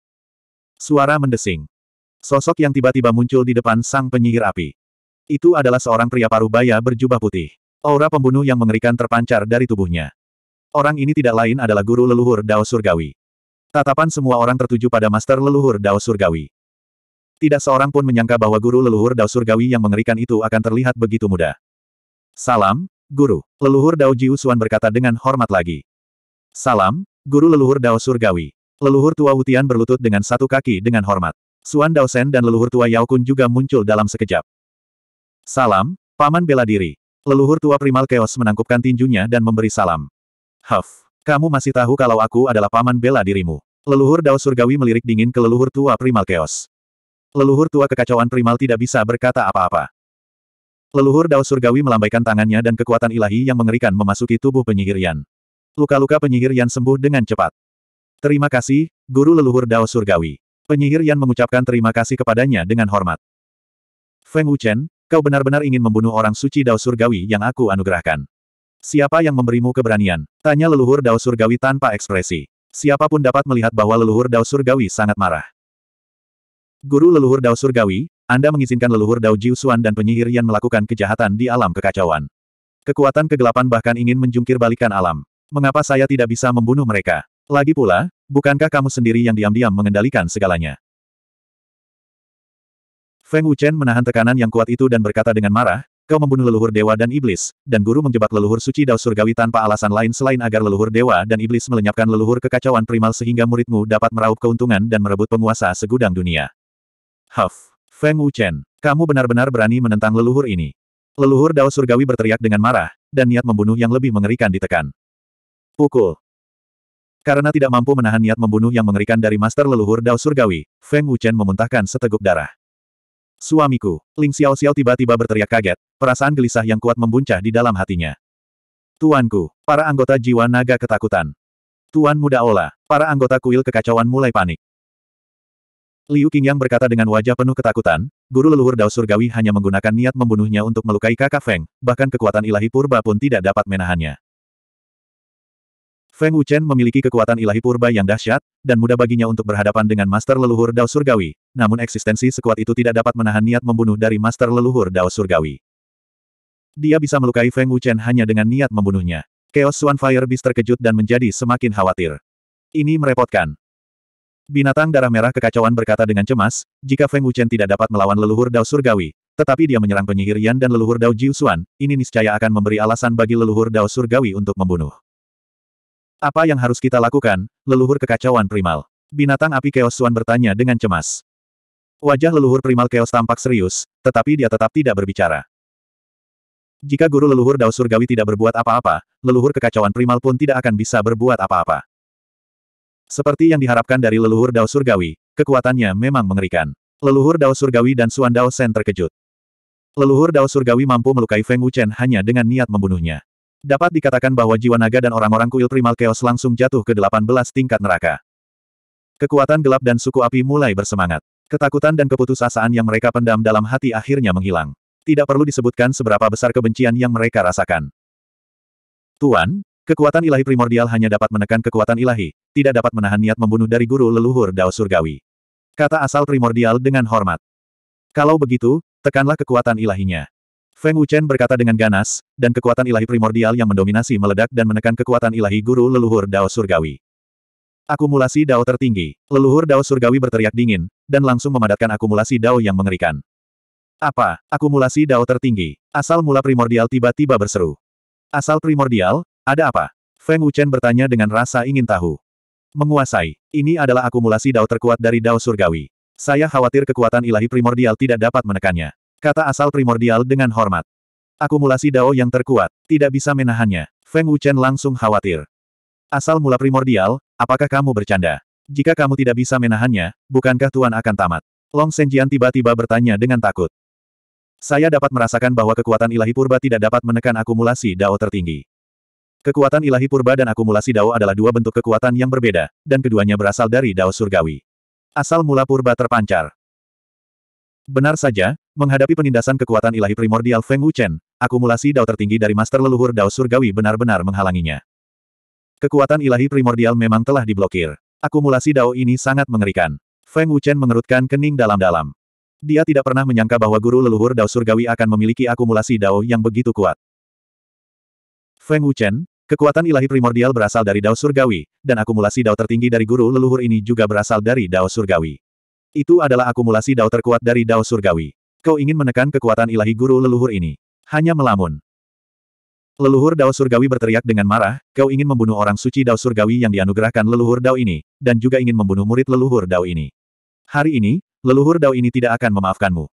Suara mendesing. Sosok yang tiba-tiba muncul di depan sang penyihir api. Itu adalah seorang pria paruh baya berjubah putih. Aura pembunuh yang mengerikan terpancar dari tubuhnya. Orang ini tidak lain adalah guru leluhur Dao Surgawi. Tatapan semua orang tertuju pada master leluhur Dao Surgawi. Tidak seorang pun menyangka bahwa guru leluhur Dao Surgawi yang mengerikan itu akan terlihat begitu mudah. Salam, guru. Leluhur Dao Jiusuan berkata dengan hormat lagi. Salam, Guru Leluhur Dao Surgawi. Leluhur tua Wutian berlutut dengan satu kaki dengan hormat. Suan Dao Sen dan leluhur tua Yao Kun juga muncul dalam sekejap. Salam, Paman bela diri. Leluhur tua Primal Chaos menangkupkan tinjunya dan memberi salam. Huff, kamu masih tahu kalau aku adalah Paman bela dirimu. Leluhur Dao Surgawi melirik dingin ke leluhur tua Primal Chaos. Leluhur tua kekacauan Primal tidak bisa berkata apa-apa. Leluhur Dao Surgawi melambaikan tangannya dan kekuatan ilahi yang mengerikan memasuki tubuh penyihirian. Luka-luka penyihir yang sembuh dengan cepat. Terima kasih, Guru Leluhur Dao Surgawi. Penyihir yang mengucapkan terima kasih kepadanya dengan hormat. Feng Wuchen, kau benar-benar ingin membunuh orang suci Dao Surgawi yang aku anugerahkan. Siapa yang memberimu keberanian? Tanya leluhur Dao Surgawi tanpa ekspresi. Siapapun dapat melihat bahwa leluhur Dao Surgawi sangat marah. Guru leluhur Dao Surgawi, Anda mengizinkan leluhur Dao Jiusuan dan penyihir yang melakukan kejahatan di alam kekacauan. Kekuatan kegelapan bahkan ingin menjungkir balikan alam. Mengapa saya tidak bisa membunuh mereka? Lagi pula, bukankah kamu sendiri yang diam-diam mengendalikan segalanya? Feng Wuchen menahan tekanan yang kuat itu dan berkata dengan marah, kau membunuh leluhur dewa dan iblis, dan guru menjebak leluhur suci dao surgawi tanpa alasan lain selain agar leluhur dewa dan iblis melenyapkan leluhur kekacauan primal sehingga muridmu dapat meraup keuntungan dan merebut penguasa segudang dunia. Huff! Feng Wuchen, kamu benar-benar berani menentang leluhur ini. Leluhur dao surgawi berteriak dengan marah, dan niat membunuh yang lebih mengerikan ditekan. Pukul. Karena tidak mampu menahan niat membunuh yang mengerikan dari master leluhur Dao Surgawi, Feng Wuchen memuntahkan seteguk darah. Suamiku, Ling Xiao Xiao tiba-tiba berteriak kaget, perasaan gelisah yang kuat membuncah di dalam hatinya. Tuanku, para anggota jiwa naga ketakutan. Tuan muda Ola, para anggota kuil kekacauan mulai panik. Liu Qingyang berkata dengan wajah penuh ketakutan, guru leluhur Dao Surgawi hanya menggunakan niat membunuhnya untuk melukai kakak Feng, bahkan kekuatan ilahi purba pun tidak dapat menahannya. Feng Wuchen memiliki kekuatan ilahi purba yang dahsyat, dan mudah baginya untuk berhadapan dengan master leluhur Dao Surgawi, namun eksistensi sekuat itu tidak dapat menahan niat membunuh dari master leluhur Dao Surgawi. Dia bisa melukai Feng Wuchen hanya dengan niat membunuhnya. Chaos Swan Fire Beast terkejut dan menjadi semakin khawatir. Ini merepotkan. Binatang darah merah kekacauan berkata dengan cemas, jika Feng Wuchen tidak dapat melawan leluhur Dao Surgawi, tetapi dia menyerang penyihir Yan dan leluhur Dao Jiusuan, ini niscaya akan memberi alasan bagi leluhur Dao Surgawi untuk membunuh. Apa yang harus kita lakukan, leluhur kekacauan primal? Binatang api Chaos Swan bertanya dengan cemas. Wajah leluhur primal Chaos tampak serius, tetapi dia tetap tidak berbicara. Jika guru leluhur Dao Surgawi tidak berbuat apa-apa, leluhur kekacauan primal pun tidak akan bisa berbuat apa-apa. Seperti yang diharapkan dari leluhur Dao Surgawi, kekuatannya memang mengerikan. Leluhur Dao Surgawi dan Suan Dao Sen terkejut. Leluhur Dao Surgawi mampu melukai Feng Wuchen hanya dengan niat membunuhnya. Dapat dikatakan bahwa jiwa naga dan orang-orang kuil primal chaos langsung jatuh ke 18 tingkat neraka. Kekuatan gelap dan suku api mulai bersemangat. Ketakutan dan keputusasaan yang mereka pendam dalam hati akhirnya menghilang. Tidak perlu disebutkan seberapa besar kebencian yang mereka rasakan. Tuan, kekuatan ilahi primordial hanya dapat menekan kekuatan ilahi, tidak dapat menahan niat membunuh dari guru leluhur Dao Surgawi. Kata asal primordial dengan hormat. Kalau begitu, tekanlah kekuatan ilahinya. Feng Wuchen berkata dengan ganas, dan kekuatan ilahi primordial yang mendominasi meledak dan menekan kekuatan ilahi guru leluhur Dao Surgawi. Akumulasi Dao tertinggi. Leluhur Dao Surgawi berteriak dingin, dan langsung memadatkan akumulasi Dao yang mengerikan. Apa? Akumulasi Dao tertinggi. Asal mula primordial tiba-tiba berseru. Asal primordial, ada apa? Feng Wuchen bertanya dengan rasa ingin tahu. Menguasai. Ini adalah akumulasi Dao terkuat dari Dao Surgawi. Saya khawatir kekuatan ilahi primordial tidak dapat menekannya. Kata asal primordial dengan hormat. Akumulasi dao yang terkuat, tidak bisa menahannya. Feng Wuchen langsung khawatir. Asal mula primordial, apakah kamu bercanda? Jika kamu tidak bisa menahannya, bukankah Tuan akan tamat? Long Senjian tiba-tiba bertanya dengan takut. Saya dapat merasakan bahwa kekuatan ilahi purba tidak dapat menekan akumulasi dao tertinggi. Kekuatan ilahi purba dan akumulasi dao adalah dua bentuk kekuatan yang berbeda, dan keduanya berasal dari dao surgawi. Asal mula purba terpancar. Benar saja, menghadapi penindasan kekuatan ilahi primordial Feng Wuchen, akumulasi dao tertinggi dari master leluhur dao surgawi benar-benar menghalanginya. Kekuatan ilahi primordial memang telah diblokir. Akumulasi dao ini sangat mengerikan. Feng Wuchen mengerutkan kening dalam-dalam. Dia tidak pernah menyangka bahwa guru leluhur dao surgawi akan memiliki akumulasi dao yang begitu kuat. Feng Wuchen, kekuatan ilahi primordial berasal dari dao surgawi, dan akumulasi dao tertinggi dari guru leluhur ini juga berasal dari dao surgawi. Itu adalah akumulasi dao terkuat dari dao surgawi. Kau ingin menekan kekuatan ilahi guru leluhur ini. Hanya melamun. Leluhur dao surgawi berteriak dengan marah, kau ingin membunuh orang suci dao surgawi yang dianugerahkan leluhur dao ini, dan juga ingin membunuh murid leluhur dao ini. Hari ini, leluhur dao ini tidak akan memaafkanmu.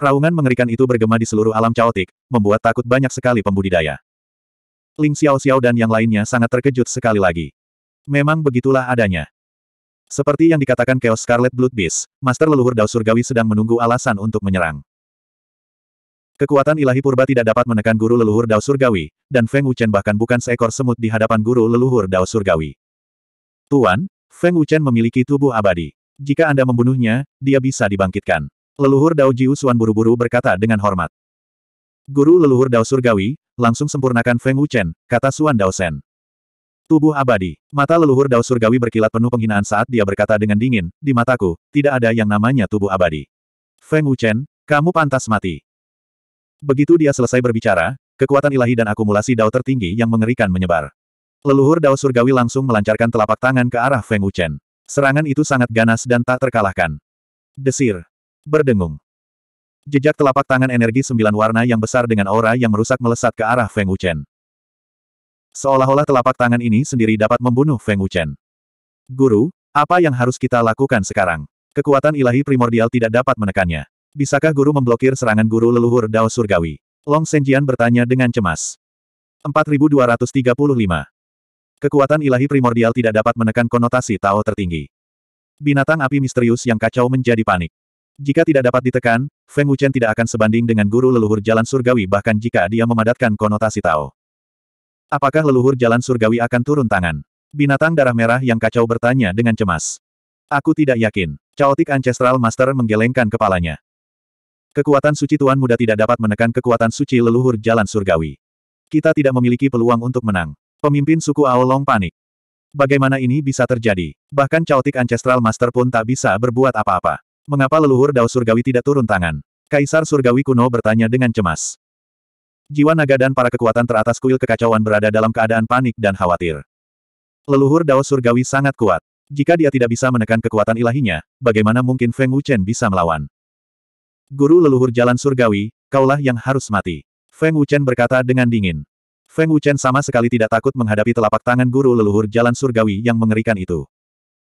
Raungan mengerikan itu bergema di seluruh alam caotik, membuat takut banyak sekali pembudidaya. Ling Xiao Xiao dan yang lainnya sangat terkejut sekali lagi. Memang begitulah adanya. Seperti yang dikatakan Chaos Scarlet Blood Beast, Master Leluhur Dao Surgawi sedang menunggu alasan untuk menyerang. Kekuatan ilahi purba tidak dapat menekan guru leluhur Dao Surgawi, dan Feng Wuchen bahkan bukan seekor semut di hadapan guru leluhur Dao Surgawi. Tuan, Feng Wuchen memiliki tubuh abadi. Jika Anda membunuhnya, dia bisa dibangkitkan. Leluhur Dao Jiu Suan buru-buru berkata dengan hormat. Guru leluhur Dao Surgawi, langsung sempurnakan Feng Wuchen, kata Suan Dao Sen. Tubuh abadi. Mata leluhur Dao Surgawi berkilat penuh penghinaan saat dia berkata dengan dingin, di mataku, tidak ada yang namanya tubuh abadi. Feng Wuchen, kamu pantas mati. Begitu dia selesai berbicara, kekuatan ilahi dan akumulasi Dao tertinggi yang mengerikan menyebar. Leluhur Dao Surgawi langsung melancarkan telapak tangan ke arah Feng Wuchen. Serangan itu sangat ganas dan tak terkalahkan. Desir. Berdengung. Jejak telapak tangan energi sembilan warna yang besar dengan aura yang merusak melesat ke arah Feng Wuchen. Seolah-olah telapak tangan ini sendiri dapat membunuh Feng Wuchen. Guru, apa yang harus kita lakukan sekarang? Kekuatan ilahi primordial tidak dapat menekannya. Bisakah guru memblokir serangan guru leluhur Dao Surgawi? Long Senjian bertanya dengan cemas. 4235. Kekuatan ilahi primordial tidak dapat menekan konotasi Tao tertinggi. Binatang api misterius yang kacau menjadi panik. Jika tidak dapat ditekan, Feng Wuchen tidak akan sebanding dengan guru leluhur jalan surgawi bahkan jika dia memadatkan konotasi Tao. Apakah leluhur jalan surgawi akan turun tangan? Binatang darah merah yang kacau bertanya dengan cemas. Aku tidak yakin. Chaotic Ancestral Master menggelengkan kepalanya. Kekuatan suci Tuan Muda tidak dapat menekan kekuatan suci leluhur jalan surgawi. Kita tidak memiliki peluang untuk menang. Pemimpin suku Aolong panik. Bagaimana ini bisa terjadi? Bahkan Chaotic Ancestral Master pun tak bisa berbuat apa-apa. Mengapa leluhur Dao Surgawi tidak turun tangan? Kaisar Surgawi kuno bertanya dengan cemas. Jiwa naga dan para kekuatan teratas kuil kekacauan berada dalam keadaan panik dan khawatir. Leluhur Dao Surgawi sangat kuat. Jika dia tidak bisa menekan kekuatan ilahinya, bagaimana mungkin Feng Wuchen bisa melawan? Guru leluhur jalan surgawi, kaulah yang harus mati. Feng Wuchen berkata dengan dingin. Feng Wuchen sama sekali tidak takut menghadapi telapak tangan guru leluhur jalan surgawi yang mengerikan itu.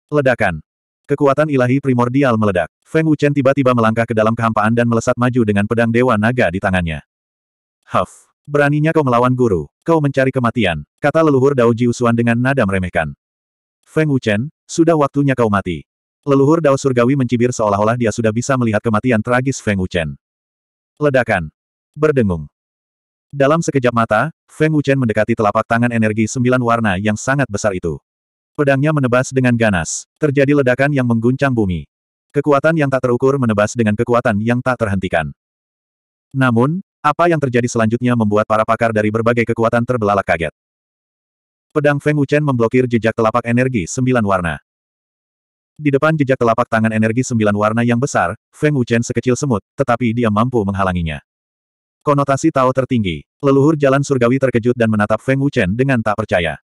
Ledakan. Kekuatan ilahi primordial meledak. Feng Wuchen tiba-tiba melangkah ke dalam kehampaan dan melesat maju dengan pedang Dewa Naga di tangannya. Huff. Beraninya kau melawan guru. Kau mencari kematian, kata leluhur Dao Jiusuan dengan nada meremehkan. Feng Wuchen, sudah waktunya kau mati. Leluhur Dao Surgawi mencibir seolah-olah dia sudah bisa melihat kematian tragis Feng Wuchen. Ledakan. Berdengung. Dalam sekejap mata, Feng Wuchen mendekati telapak tangan energi sembilan warna yang sangat besar itu. Pedangnya menebas dengan ganas. Terjadi ledakan yang mengguncang bumi. Kekuatan yang tak terukur menebas dengan kekuatan yang tak terhentikan. Namun, apa yang terjadi selanjutnya membuat para pakar dari berbagai kekuatan terbelalak kaget. Pedang Feng Wuchen memblokir jejak telapak energi sembilan warna. Di depan jejak telapak tangan energi sembilan warna yang besar, Feng Wuchen sekecil semut, tetapi dia mampu menghalanginya. Konotasi Tao tertinggi. Leluhur jalan surgawi terkejut dan menatap Feng Wuchen dengan tak percaya.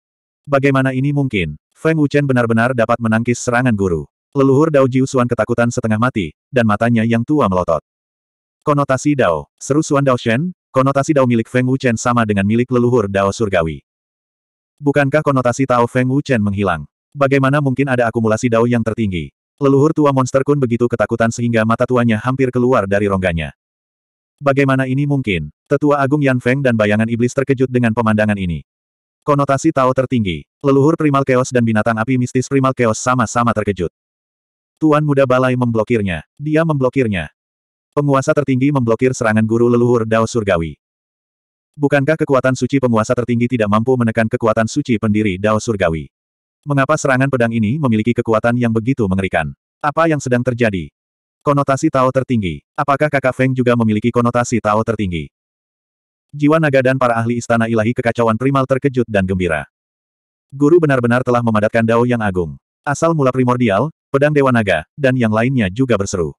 Bagaimana ini mungkin? Feng Wuchen benar-benar dapat menangkis serangan guru. Leluhur Dao Jiusuan ketakutan setengah mati, dan matanya yang tua melotot. Konotasi Dao. seru Suan Dao Shen, konotasi Dao milik Feng Wuchen sama dengan milik leluhur Dao Surgawi. Bukankah konotasi Tao Feng Wuchen menghilang? Bagaimana mungkin ada akumulasi Dao yang tertinggi? Leluhur tua monster kun begitu ketakutan sehingga mata tuanya hampir keluar dari rongganya. Bagaimana ini mungkin? Tetua Agung Yan Feng dan bayangan iblis terkejut dengan pemandangan ini. Konotasi Tao tertinggi. Leluhur primal chaos dan binatang api mistis primal chaos sama-sama terkejut. Tuan muda balai memblokirnya. Dia memblokirnya. Penguasa tertinggi memblokir serangan guru leluhur Dao Surgawi. Bukankah kekuatan suci penguasa tertinggi tidak mampu menekan kekuatan suci pendiri Dao Surgawi? Mengapa serangan pedang ini memiliki kekuatan yang begitu mengerikan? Apa yang sedang terjadi? Konotasi Tao tertinggi. Apakah kakak Feng juga memiliki konotasi Tao tertinggi? Jiwa naga dan para ahli istana ilahi kekacauan primal terkejut dan gembira. Guru benar-benar telah memadatkan Dao yang agung. Asal mula primordial, pedang Dewa Naga, dan yang lainnya juga berseru.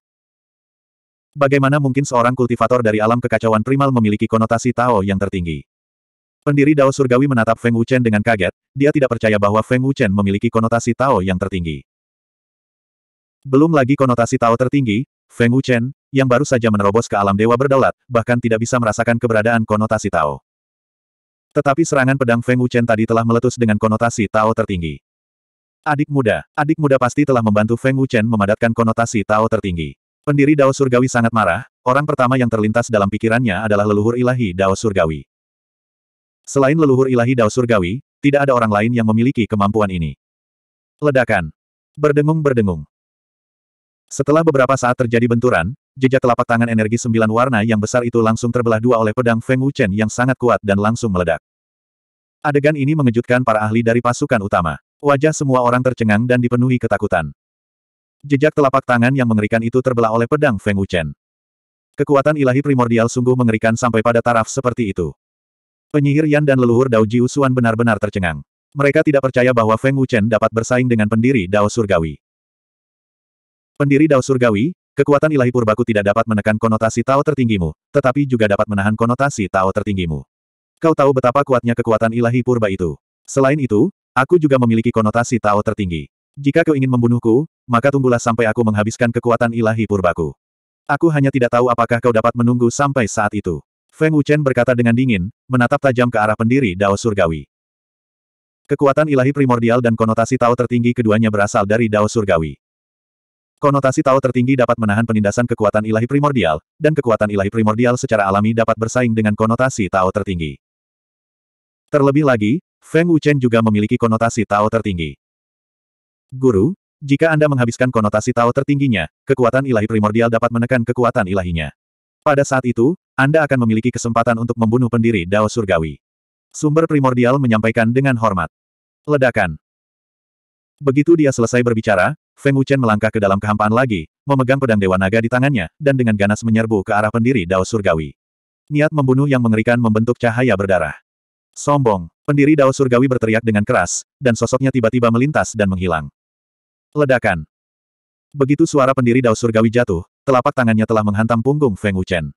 Bagaimana mungkin seorang kultivator dari alam kekacauan primal memiliki konotasi Tao yang tertinggi? Pendiri Dao Surgawi menatap Feng Wuchen dengan kaget, dia tidak percaya bahwa Feng Wuchen memiliki konotasi Tao yang tertinggi. Belum lagi konotasi Tao tertinggi, Feng Wuchen, yang baru saja menerobos ke alam dewa berdaulat, bahkan tidak bisa merasakan keberadaan konotasi Tao. Tetapi serangan pedang Feng Wuchen tadi telah meletus dengan konotasi Tao tertinggi. Adik muda, adik muda pasti telah membantu Feng Wuchen memadatkan konotasi Tao tertinggi. Pendiri Dao Surgawi sangat marah, orang pertama yang terlintas dalam pikirannya adalah leluhur ilahi Dao Surgawi. Selain leluhur ilahi Dao Surgawi, tidak ada orang lain yang memiliki kemampuan ini. Ledakan. Berdengung-berdengung. Setelah beberapa saat terjadi benturan, jejak telapak tangan energi sembilan warna yang besar itu langsung terbelah dua oleh pedang Feng Wuchen yang sangat kuat dan langsung meledak. Adegan ini mengejutkan para ahli dari pasukan utama. Wajah semua orang tercengang dan dipenuhi ketakutan. Jejak telapak tangan yang mengerikan itu terbelah oleh pedang Feng Wuchen. Kekuatan ilahi primordial sungguh mengerikan sampai pada taraf seperti itu. Penyihir Yan dan leluhur Dao Jiu Xuan benar-benar tercengang. Mereka tidak percaya bahwa Feng Wuchen dapat bersaing dengan pendiri Dao Surgawi. Pendiri Dao Surgawi, kekuatan ilahi purbaku tidak dapat menekan konotasi Tao tertinggimu, tetapi juga dapat menahan konotasi Tao tertinggimu. Kau tahu betapa kuatnya kekuatan ilahi purba itu. Selain itu, aku juga memiliki konotasi Tao tertinggi. Jika kau ingin membunuhku, maka tunggulah sampai aku menghabiskan kekuatan ilahi purbaku. Aku hanya tidak tahu apakah kau dapat menunggu sampai saat itu. Feng Wuchen berkata dengan dingin, menatap tajam ke arah pendiri Dao Surgawi. Kekuatan ilahi primordial dan konotasi Tao tertinggi keduanya berasal dari Dao Surgawi. Konotasi Tao tertinggi dapat menahan penindasan kekuatan ilahi primordial, dan kekuatan ilahi primordial secara alami dapat bersaing dengan konotasi Tao tertinggi. Terlebih lagi, Feng Wuchen juga memiliki konotasi Tao tertinggi. Guru, jika Anda menghabiskan konotasi Tao tertingginya, kekuatan ilahi primordial dapat menekan kekuatan ilahinya. Pada saat itu, Anda akan memiliki kesempatan untuk membunuh pendiri Dao Surgawi. Sumber primordial menyampaikan dengan hormat. Ledakan. Begitu dia selesai berbicara, Feng Wuchen melangkah ke dalam kehampaan lagi, memegang pedang Dewa Naga di tangannya, dan dengan ganas menyerbu ke arah pendiri Dao Surgawi. Niat membunuh yang mengerikan membentuk cahaya berdarah. Sombong, pendiri Dao Surgawi berteriak dengan keras, dan sosoknya tiba-tiba melintas dan menghilang. Ledakan. Begitu suara pendiri Dao Surgawi jatuh, telapak tangannya telah menghantam punggung Feng Wuchen.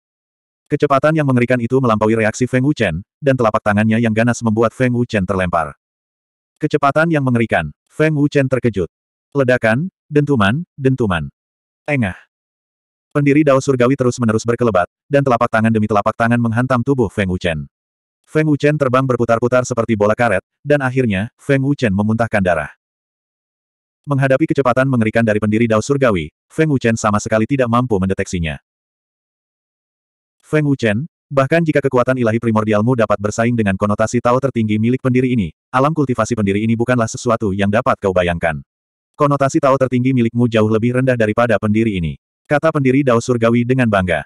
Kecepatan yang mengerikan itu melampaui reaksi Feng Wuchen, dan telapak tangannya yang ganas membuat Feng Wuchen terlempar. Kecepatan yang mengerikan, Feng Wuchen terkejut. Ledakan, dentuman, dentuman. Engah. Pendiri Dao Surgawi terus-menerus berkelebat, dan telapak tangan demi telapak tangan menghantam tubuh Feng Wuchen. Feng Wuchen terbang berputar-putar seperti bola karet, dan akhirnya, Feng Wuchen memuntahkan darah. Menghadapi kecepatan mengerikan dari pendiri Dao Surgawi, Feng Wuchen sama sekali tidak mampu mendeteksinya. Feng Wuchen, bahkan jika kekuatan ilahi primordialmu dapat bersaing dengan konotasi Tao tertinggi milik pendiri ini, alam kultivasi pendiri ini bukanlah sesuatu yang dapat kau bayangkan. Konotasi Tao tertinggi milikmu jauh lebih rendah daripada pendiri ini. Kata pendiri Dao Surgawi dengan bangga.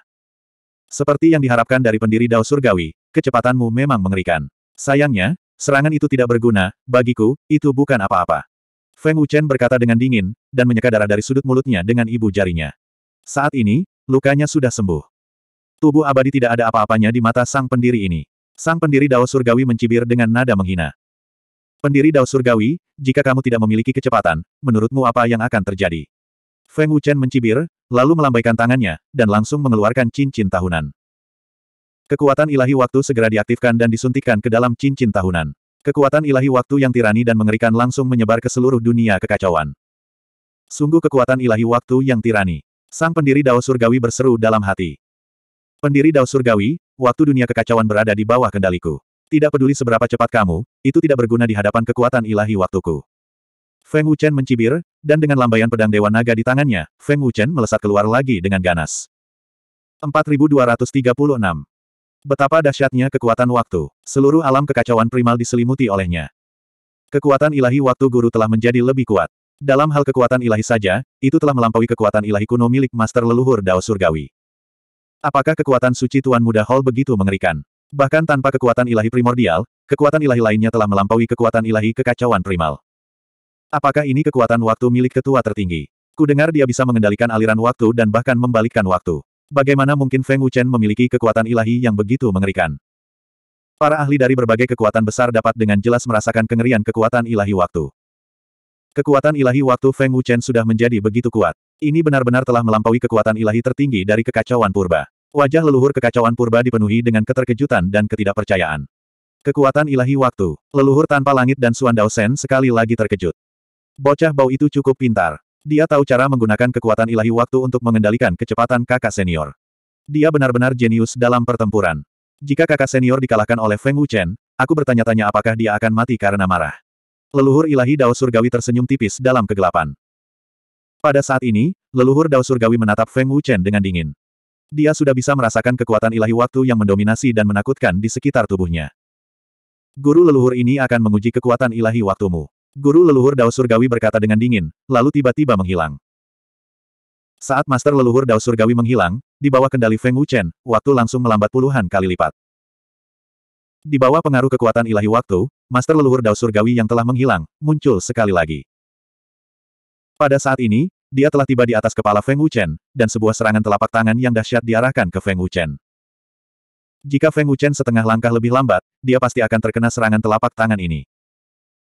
Seperti yang diharapkan dari pendiri Dao Surgawi, kecepatanmu memang mengerikan. Sayangnya, serangan itu tidak berguna, bagiku, itu bukan apa-apa. Feng Wuchen berkata dengan dingin, dan menyeka darah dari sudut mulutnya dengan ibu jarinya. Saat ini, lukanya sudah sembuh. Tubuh abadi tidak ada apa-apanya di mata sang pendiri ini. Sang pendiri Dao Surgawi mencibir dengan nada menghina. Pendiri Dao Surgawi, jika kamu tidak memiliki kecepatan, menurutmu apa yang akan terjadi? Feng Wuchen mencibir, lalu melambaikan tangannya, dan langsung mengeluarkan cincin tahunan. Kekuatan ilahi waktu segera diaktifkan dan disuntikkan ke dalam cincin tahunan. Kekuatan ilahi waktu yang tirani dan mengerikan langsung menyebar ke seluruh dunia kekacauan. Sungguh kekuatan ilahi waktu yang tirani. Sang pendiri Dao Surgawi berseru dalam hati. Pendiri Dao Surgawi, waktu dunia kekacauan berada di bawah kendaliku. Tidak peduli seberapa cepat kamu, itu tidak berguna di hadapan kekuatan ilahi waktuku. Feng Wuchen mencibir, dan dengan lambaian pedang Dewa Naga di tangannya, Feng Wuchen melesat keluar lagi dengan ganas. 4236 Betapa dahsyatnya kekuatan waktu. Seluruh alam kekacauan primal diselimuti olehnya. Kekuatan ilahi waktu guru telah menjadi lebih kuat. Dalam hal kekuatan ilahi saja, itu telah melampaui kekuatan ilahi kuno milik master leluhur Dao Surgawi. Apakah kekuatan suci Tuan Muda Hall begitu mengerikan? Bahkan tanpa kekuatan ilahi primordial, kekuatan ilahi lainnya telah melampaui kekuatan ilahi kekacauan primal. Apakah ini kekuatan waktu milik ketua tertinggi? Ku dengar dia bisa mengendalikan aliran waktu dan bahkan membalikkan waktu. Bagaimana mungkin Feng Wuchen memiliki kekuatan ilahi yang begitu mengerikan? Para ahli dari berbagai kekuatan besar dapat dengan jelas merasakan kengerian kekuatan ilahi waktu. Kekuatan ilahi waktu Feng Wuchen sudah menjadi begitu kuat. Ini benar-benar telah melampaui kekuatan ilahi tertinggi dari kekacauan purba. Wajah leluhur kekacauan purba dipenuhi dengan keterkejutan dan ketidakpercayaan. Kekuatan ilahi waktu, leluhur tanpa langit dan Suan Sen sekali lagi terkejut. Bocah bau itu cukup pintar. Dia tahu cara menggunakan kekuatan ilahi waktu untuk mengendalikan kecepatan kakak senior. Dia benar-benar jenius dalam pertempuran. Jika kakak senior dikalahkan oleh Feng Wuchen, aku bertanya-tanya apakah dia akan mati karena marah. Leluhur ilahi Dao Surgawi tersenyum tipis dalam kegelapan. Pada saat ini, leluhur Dao Surgawi menatap Feng Wuchen dengan dingin. Dia sudah bisa merasakan kekuatan ilahi waktu yang mendominasi dan menakutkan di sekitar tubuhnya. Guru leluhur ini akan menguji kekuatan ilahi waktumu. Guru leluhur Dao Surgawi berkata dengan dingin, lalu tiba-tiba menghilang. Saat Master leluhur Dao Surgawi menghilang, di bawah kendali Feng Wuchen, waktu langsung melambat puluhan kali lipat. Di bawah pengaruh kekuatan ilahi waktu, Master leluhur Dao Surgawi yang telah menghilang, muncul sekali lagi. Pada saat ini, dia telah tiba di atas kepala Feng Wuchen, dan sebuah serangan telapak tangan yang dahsyat diarahkan ke Feng Wuchen. Jika Feng Wuchen setengah langkah lebih lambat, dia pasti akan terkena serangan telapak tangan ini.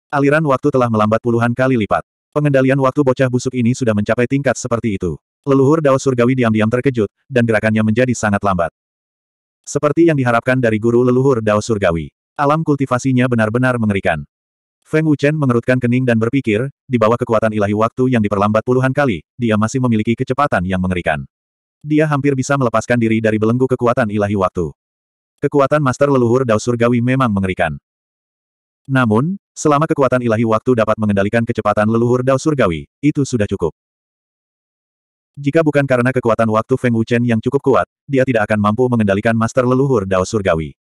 Aliran waktu telah melambat puluhan kali lipat. Pengendalian waktu bocah busuk ini sudah mencapai tingkat seperti itu. Leluhur Dao Surgawi diam-diam terkejut, dan gerakannya menjadi sangat lambat. Seperti yang diharapkan dari guru leluhur Dao Surgawi. Alam kultivasinya benar-benar mengerikan. Feng Wuchen mengerutkan kening dan berpikir, di bawah kekuatan ilahi waktu yang diperlambat puluhan kali, dia masih memiliki kecepatan yang mengerikan. Dia hampir bisa melepaskan diri dari belenggu kekuatan ilahi waktu. Kekuatan master leluhur Dao Surgawi memang mengerikan. Namun, selama kekuatan ilahi waktu dapat mengendalikan kecepatan leluhur Dao Surgawi, itu sudah cukup. Jika bukan karena kekuatan waktu Feng Wuchen yang cukup kuat, dia tidak akan mampu mengendalikan master leluhur Dao Surgawi.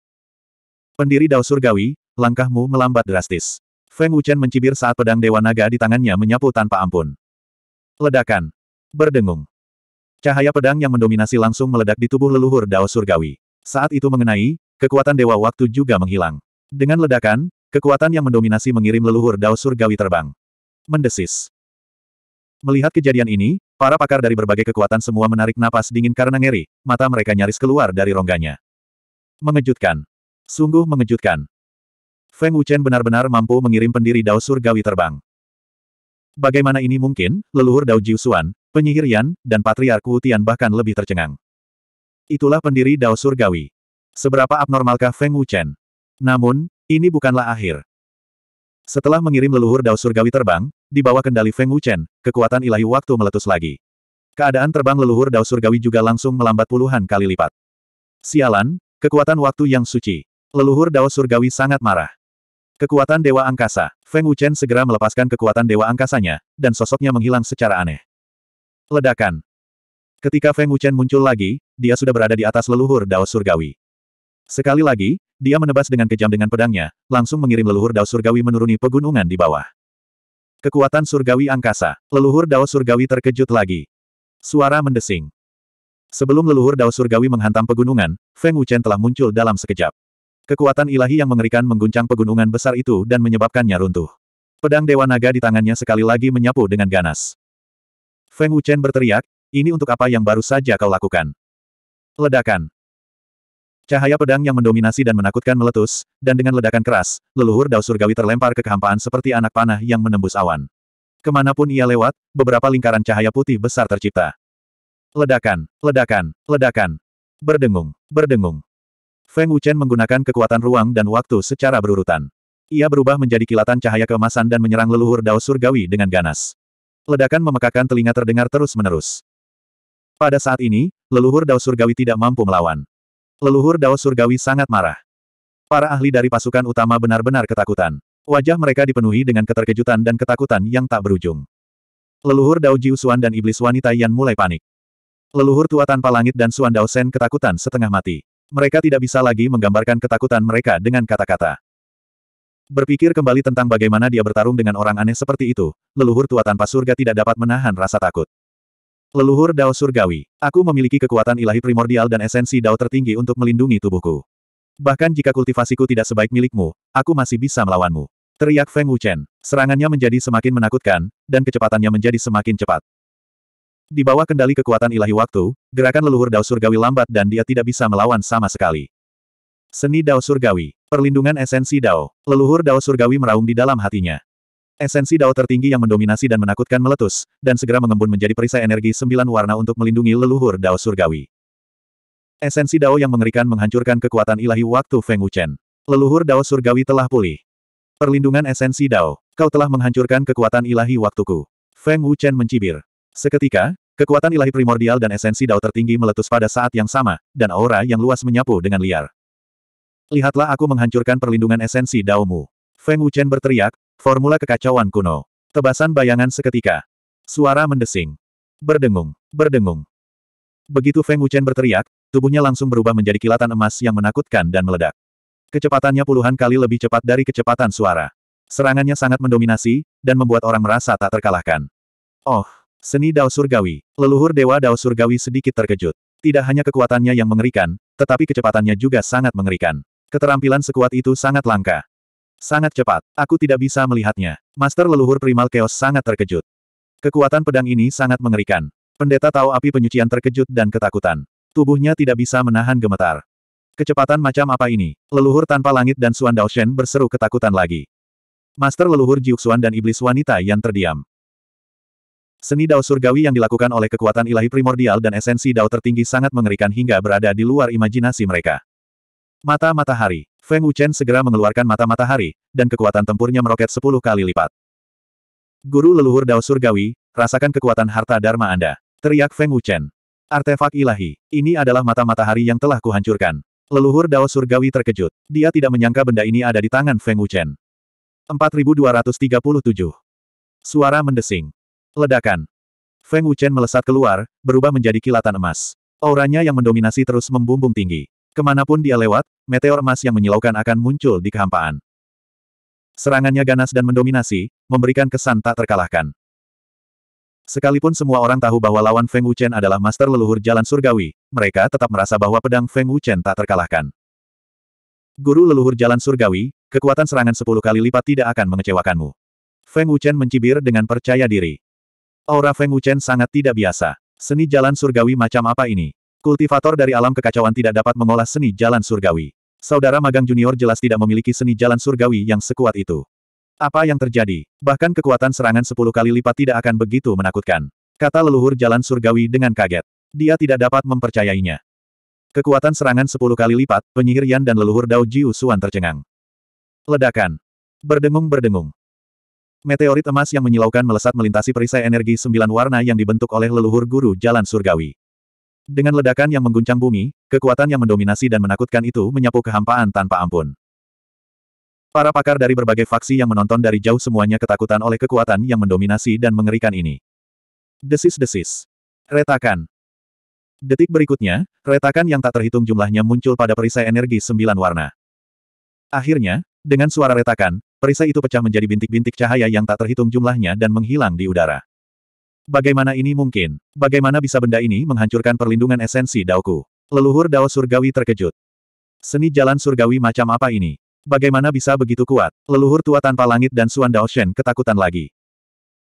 Pendiri Dao Surgawi, langkahmu melambat drastis. Feng Wuchen mencibir saat pedang Dewa Naga di tangannya menyapu tanpa ampun. Ledakan. Berdengung. Cahaya pedang yang mendominasi langsung meledak di tubuh leluhur Dao Surgawi. Saat itu mengenai, kekuatan Dewa Waktu juga menghilang. Dengan ledakan, Kekuatan yang mendominasi mengirim leluhur Dao Surgawi terbang. Mendesis. Melihat kejadian ini, para pakar dari berbagai kekuatan semua menarik napas dingin karena ngeri, mata mereka nyaris keluar dari rongganya. Mengejutkan. Sungguh mengejutkan. Feng Wuchen benar-benar mampu mengirim pendiri Dao Surgawi terbang. Bagaimana ini mungkin, leluhur Dao Jiusuan, penyihir Yan, dan patriark Tian bahkan lebih tercengang. Itulah pendiri Dao Surgawi. Seberapa abnormalkah Feng Wuchen? Namun, ini bukanlah akhir. Setelah mengirim leluhur Dao Surgawi terbang, di bawah kendali Feng Wuchen, kekuatan ilahi waktu meletus lagi. Keadaan terbang leluhur Dao Surgawi juga langsung melambat puluhan kali lipat. Sialan, kekuatan waktu yang suci. Leluhur Dao Surgawi sangat marah. Kekuatan Dewa Angkasa, Feng Wuchen segera melepaskan kekuatan Dewa Angkasanya, dan sosoknya menghilang secara aneh. Ledakan. Ketika Feng Wuchen muncul lagi, dia sudah berada di atas leluhur Dao Surgawi. Sekali lagi, dia menebas dengan kejam dengan pedangnya, langsung mengirim leluhur dao surgawi menuruni pegunungan di bawah. Kekuatan surgawi angkasa. Leluhur dao surgawi terkejut lagi. Suara mendesing. Sebelum leluhur dao surgawi menghantam pegunungan, Feng Wuchen telah muncul dalam sekejap. Kekuatan ilahi yang mengerikan mengguncang pegunungan besar itu dan menyebabkannya runtuh. Pedang Dewa Naga di tangannya sekali lagi menyapu dengan ganas. Feng Wuchen berteriak, ini untuk apa yang baru saja kau lakukan? Ledakan. Cahaya pedang yang mendominasi dan menakutkan meletus, dan dengan ledakan keras, leluhur dao surgawi terlempar ke kehampaan seperti anak panah yang menembus awan. Kemanapun ia lewat, beberapa lingkaran cahaya putih besar tercipta. Ledakan, ledakan, ledakan. Berdengung, berdengung. Feng Wuchen menggunakan kekuatan ruang dan waktu secara berurutan. Ia berubah menjadi kilatan cahaya kemasan dan menyerang leluhur dao surgawi dengan ganas. Ledakan memekakan telinga terdengar terus-menerus. Pada saat ini, leluhur dao surgawi tidak mampu melawan. Leluhur Dao Surgawi sangat marah. Para ahli dari pasukan utama benar-benar ketakutan. Wajah mereka dipenuhi dengan keterkejutan dan ketakutan yang tak berujung. Leluhur Dao Jiusuan dan iblis wanita Yan mulai panik. Leluhur tua tanpa langit dan Suan Dao Sen ketakutan setengah mati. Mereka tidak bisa lagi menggambarkan ketakutan mereka dengan kata-kata. Berpikir kembali tentang bagaimana dia bertarung dengan orang aneh seperti itu, leluhur tua tanpa surga tidak dapat menahan rasa takut. Leluhur Dao Surgawi, aku memiliki kekuatan ilahi primordial dan esensi Dao tertinggi untuk melindungi tubuhku. Bahkan jika kultivasiku tidak sebaik milikmu, aku masih bisa melawanmu. Teriak Feng Wuchen. Serangannya menjadi semakin menakutkan, dan kecepatannya menjadi semakin cepat. Di bawah kendali kekuatan ilahi waktu, gerakan leluhur Dao Surgawi lambat dan dia tidak bisa melawan sama sekali. Seni Dao Surgawi. Perlindungan esensi Dao. Leluhur Dao Surgawi meraung di dalam hatinya. Esensi dao tertinggi yang mendominasi dan menakutkan meletus, dan segera mengembun menjadi perisai energi sembilan warna untuk melindungi leluhur dao surgawi. Esensi dao yang mengerikan menghancurkan kekuatan ilahi waktu Feng Wuchen. Leluhur dao surgawi telah pulih. Perlindungan esensi dao, kau telah menghancurkan kekuatan ilahi waktuku. Feng Wuchen mencibir. Seketika, kekuatan ilahi primordial dan esensi dao tertinggi meletus pada saat yang sama, dan aura yang luas menyapu dengan liar. Lihatlah aku menghancurkan perlindungan esensi daomu. Feng Wuchen berteriak, formula kekacauan kuno. Tebasan bayangan seketika. Suara mendesing. Berdengung, berdengung. Begitu Feng Wuchen berteriak, tubuhnya langsung berubah menjadi kilatan emas yang menakutkan dan meledak. Kecepatannya puluhan kali lebih cepat dari kecepatan suara. Serangannya sangat mendominasi, dan membuat orang merasa tak terkalahkan. Oh, Seni Dao Surgawi. Leluhur Dewa Dao Surgawi sedikit terkejut. Tidak hanya kekuatannya yang mengerikan, tetapi kecepatannya juga sangat mengerikan. Keterampilan sekuat itu sangat langka. Sangat cepat. Aku tidak bisa melihatnya. Master leluhur primal keos sangat terkejut. Kekuatan pedang ini sangat mengerikan. Pendeta tahu api penyucian terkejut dan ketakutan. Tubuhnya tidak bisa menahan gemetar. Kecepatan macam apa ini? Leluhur tanpa langit dan Suan Daoshen berseru ketakutan lagi. Master leluhur Jiuxuan dan iblis wanita yang terdiam. Seni Dao surgawi yang dilakukan oleh kekuatan ilahi primordial dan esensi Dao tertinggi sangat mengerikan hingga berada di luar imajinasi mereka. Mata matahari. Feng Wuchen segera mengeluarkan mata matahari, dan kekuatan tempurnya meroket sepuluh kali lipat. Guru leluhur Dao Surgawi, rasakan kekuatan harta Dharma Anda. Teriak Feng Wuchen. Artefak ilahi. Ini adalah mata matahari yang telah kuhancurkan. Leluhur Dao Surgawi terkejut. Dia tidak menyangka benda ini ada di tangan Feng Wuchen. 4237. Suara mendesing. Ledakan. Feng Wuchen melesat keluar, berubah menjadi kilatan emas. Auranya yang mendominasi terus membumbung tinggi. Kemanapun dia lewat, meteor emas yang menyilaukan akan muncul di kehampaan. Serangannya ganas dan mendominasi, memberikan kesan tak terkalahkan. Sekalipun semua orang tahu bahwa lawan Feng Wuchen adalah master leluhur jalan surgawi, mereka tetap merasa bahwa pedang Feng Wuchen tak terkalahkan. Guru leluhur jalan surgawi, kekuatan serangan 10 kali lipat tidak akan mengecewakanmu. Feng Wuchen mencibir dengan percaya diri. Aura Feng Wuchen sangat tidak biasa. Seni jalan surgawi macam apa ini? Kultivator dari alam kekacauan tidak dapat mengolah seni jalan surgawi. Saudara magang junior jelas tidak memiliki seni jalan surgawi yang sekuat itu. Apa yang terjadi? Bahkan kekuatan serangan 10 kali lipat tidak akan begitu menakutkan. Kata leluhur jalan surgawi dengan kaget. Dia tidak dapat mempercayainya. Kekuatan serangan 10 kali lipat, penyihir Yan dan leluhur Dao Jiu Suan tercengang. Ledakan. Berdengung-berdengung. Meteorit emas yang menyilaukan melesat melintasi perisai energi sembilan warna yang dibentuk oleh leluhur guru jalan surgawi. Dengan ledakan yang mengguncang bumi, kekuatan yang mendominasi dan menakutkan itu menyapu kehampaan tanpa ampun. Para pakar dari berbagai faksi yang menonton dari jauh semuanya ketakutan oleh kekuatan yang mendominasi dan mengerikan ini. Desis-desis. Retakan. Detik berikutnya, retakan yang tak terhitung jumlahnya muncul pada perisai energi sembilan warna. Akhirnya, dengan suara retakan, perisai itu pecah menjadi bintik-bintik cahaya yang tak terhitung jumlahnya dan menghilang di udara. Bagaimana ini mungkin? Bagaimana bisa benda ini menghancurkan perlindungan esensi Daoku? Leluhur Dao Surgawi terkejut. Seni jalan surgawi macam apa ini? Bagaimana bisa begitu kuat? Leluhur tua tanpa langit dan Suan Dao Shen ketakutan lagi.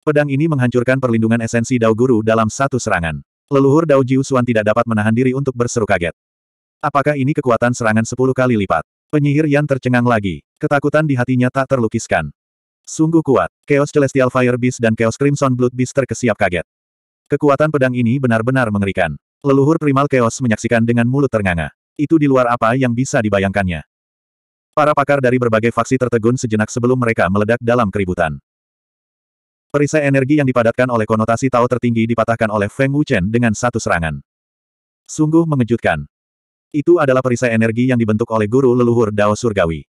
Pedang ini menghancurkan perlindungan esensi Dao Guru dalam satu serangan. Leluhur Dao Jiu Suan tidak dapat menahan diri untuk berseru kaget. Apakah ini kekuatan serangan sepuluh kali lipat? Penyihir yang tercengang lagi. Ketakutan di hatinya tak terlukiskan. Sungguh kuat. Chaos Celestial Fire Beast dan Chaos Crimson Blood Beast terkesiap kaget. Kekuatan pedang ini benar-benar mengerikan. Leluhur primal Chaos menyaksikan dengan mulut ternganga. Itu di luar apa yang bisa dibayangkannya. Para pakar dari berbagai faksi tertegun sejenak sebelum mereka meledak dalam keributan. Perisai energi yang dipadatkan oleh konotasi Tao tertinggi dipatahkan oleh Feng Wuchen dengan satu serangan. Sungguh mengejutkan. Itu adalah perisai energi yang dibentuk oleh guru leluhur Dao Surgawi.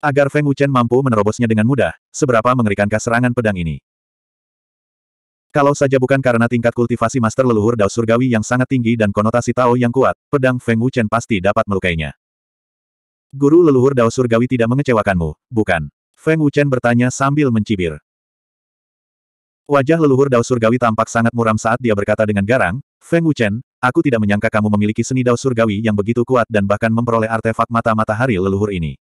Agar Feng Wuchen mampu menerobosnya dengan mudah, seberapa mengerikankah serangan pedang ini? Kalau saja bukan karena tingkat kultivasi master leluhur Dao Surgawi yang sangat tinggi dan konotasi Tao yang kuat, pedang Feng Wuchen pasti dapat melukainya. Guru leluhur Dao Surgawi tidak mengecewakanmu, bukan? Feng Wuchen bertanya sambil mencibir. Wajah leluhur Dao Surgawi tampak sangat muram saat dia berkata dengan garang, Feng Wuchen, aku tidak menyangka kamu memiliki seni Dao Surgawi yang begitu kuat dan bahkan memperoleh artefak mata matahari leluhur ini.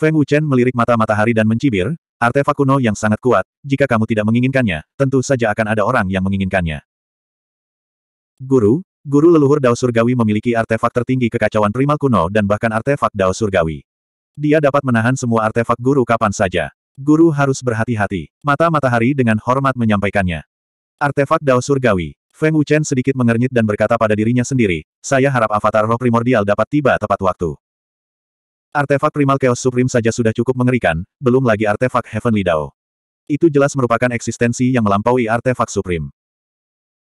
Feng Wuchen melirik mata matahari dan mencibir, artefak kuno yang sangat kuat, jika kamu tidak menginginkannya, tentu saja akan ada orang yang menginginkannya. Guru, guru leluhur Dao Surgawi memiliki artefak tertinggi kekacauan primal kuno dan bahkan artefak Dao Surgawi. Dia dapat menahan semua artefak guru kapan saja. Guru harus berhati-hati. Mata matahari dengan hormat menyampaikannya. Artefak Dao Surgawi. Feng Wuchen sedikit mengernyit dan berkata pada dirinya sendiri, saya harap avatar roh primordial dapat tiba tepat waktu. Artefak primal Chaos Supreme saja sudah cukup mengerikan, belum lagi artefak Heavenly Dao. Itu jelas merupakan eksistensi yang melampaui artefak Supreme.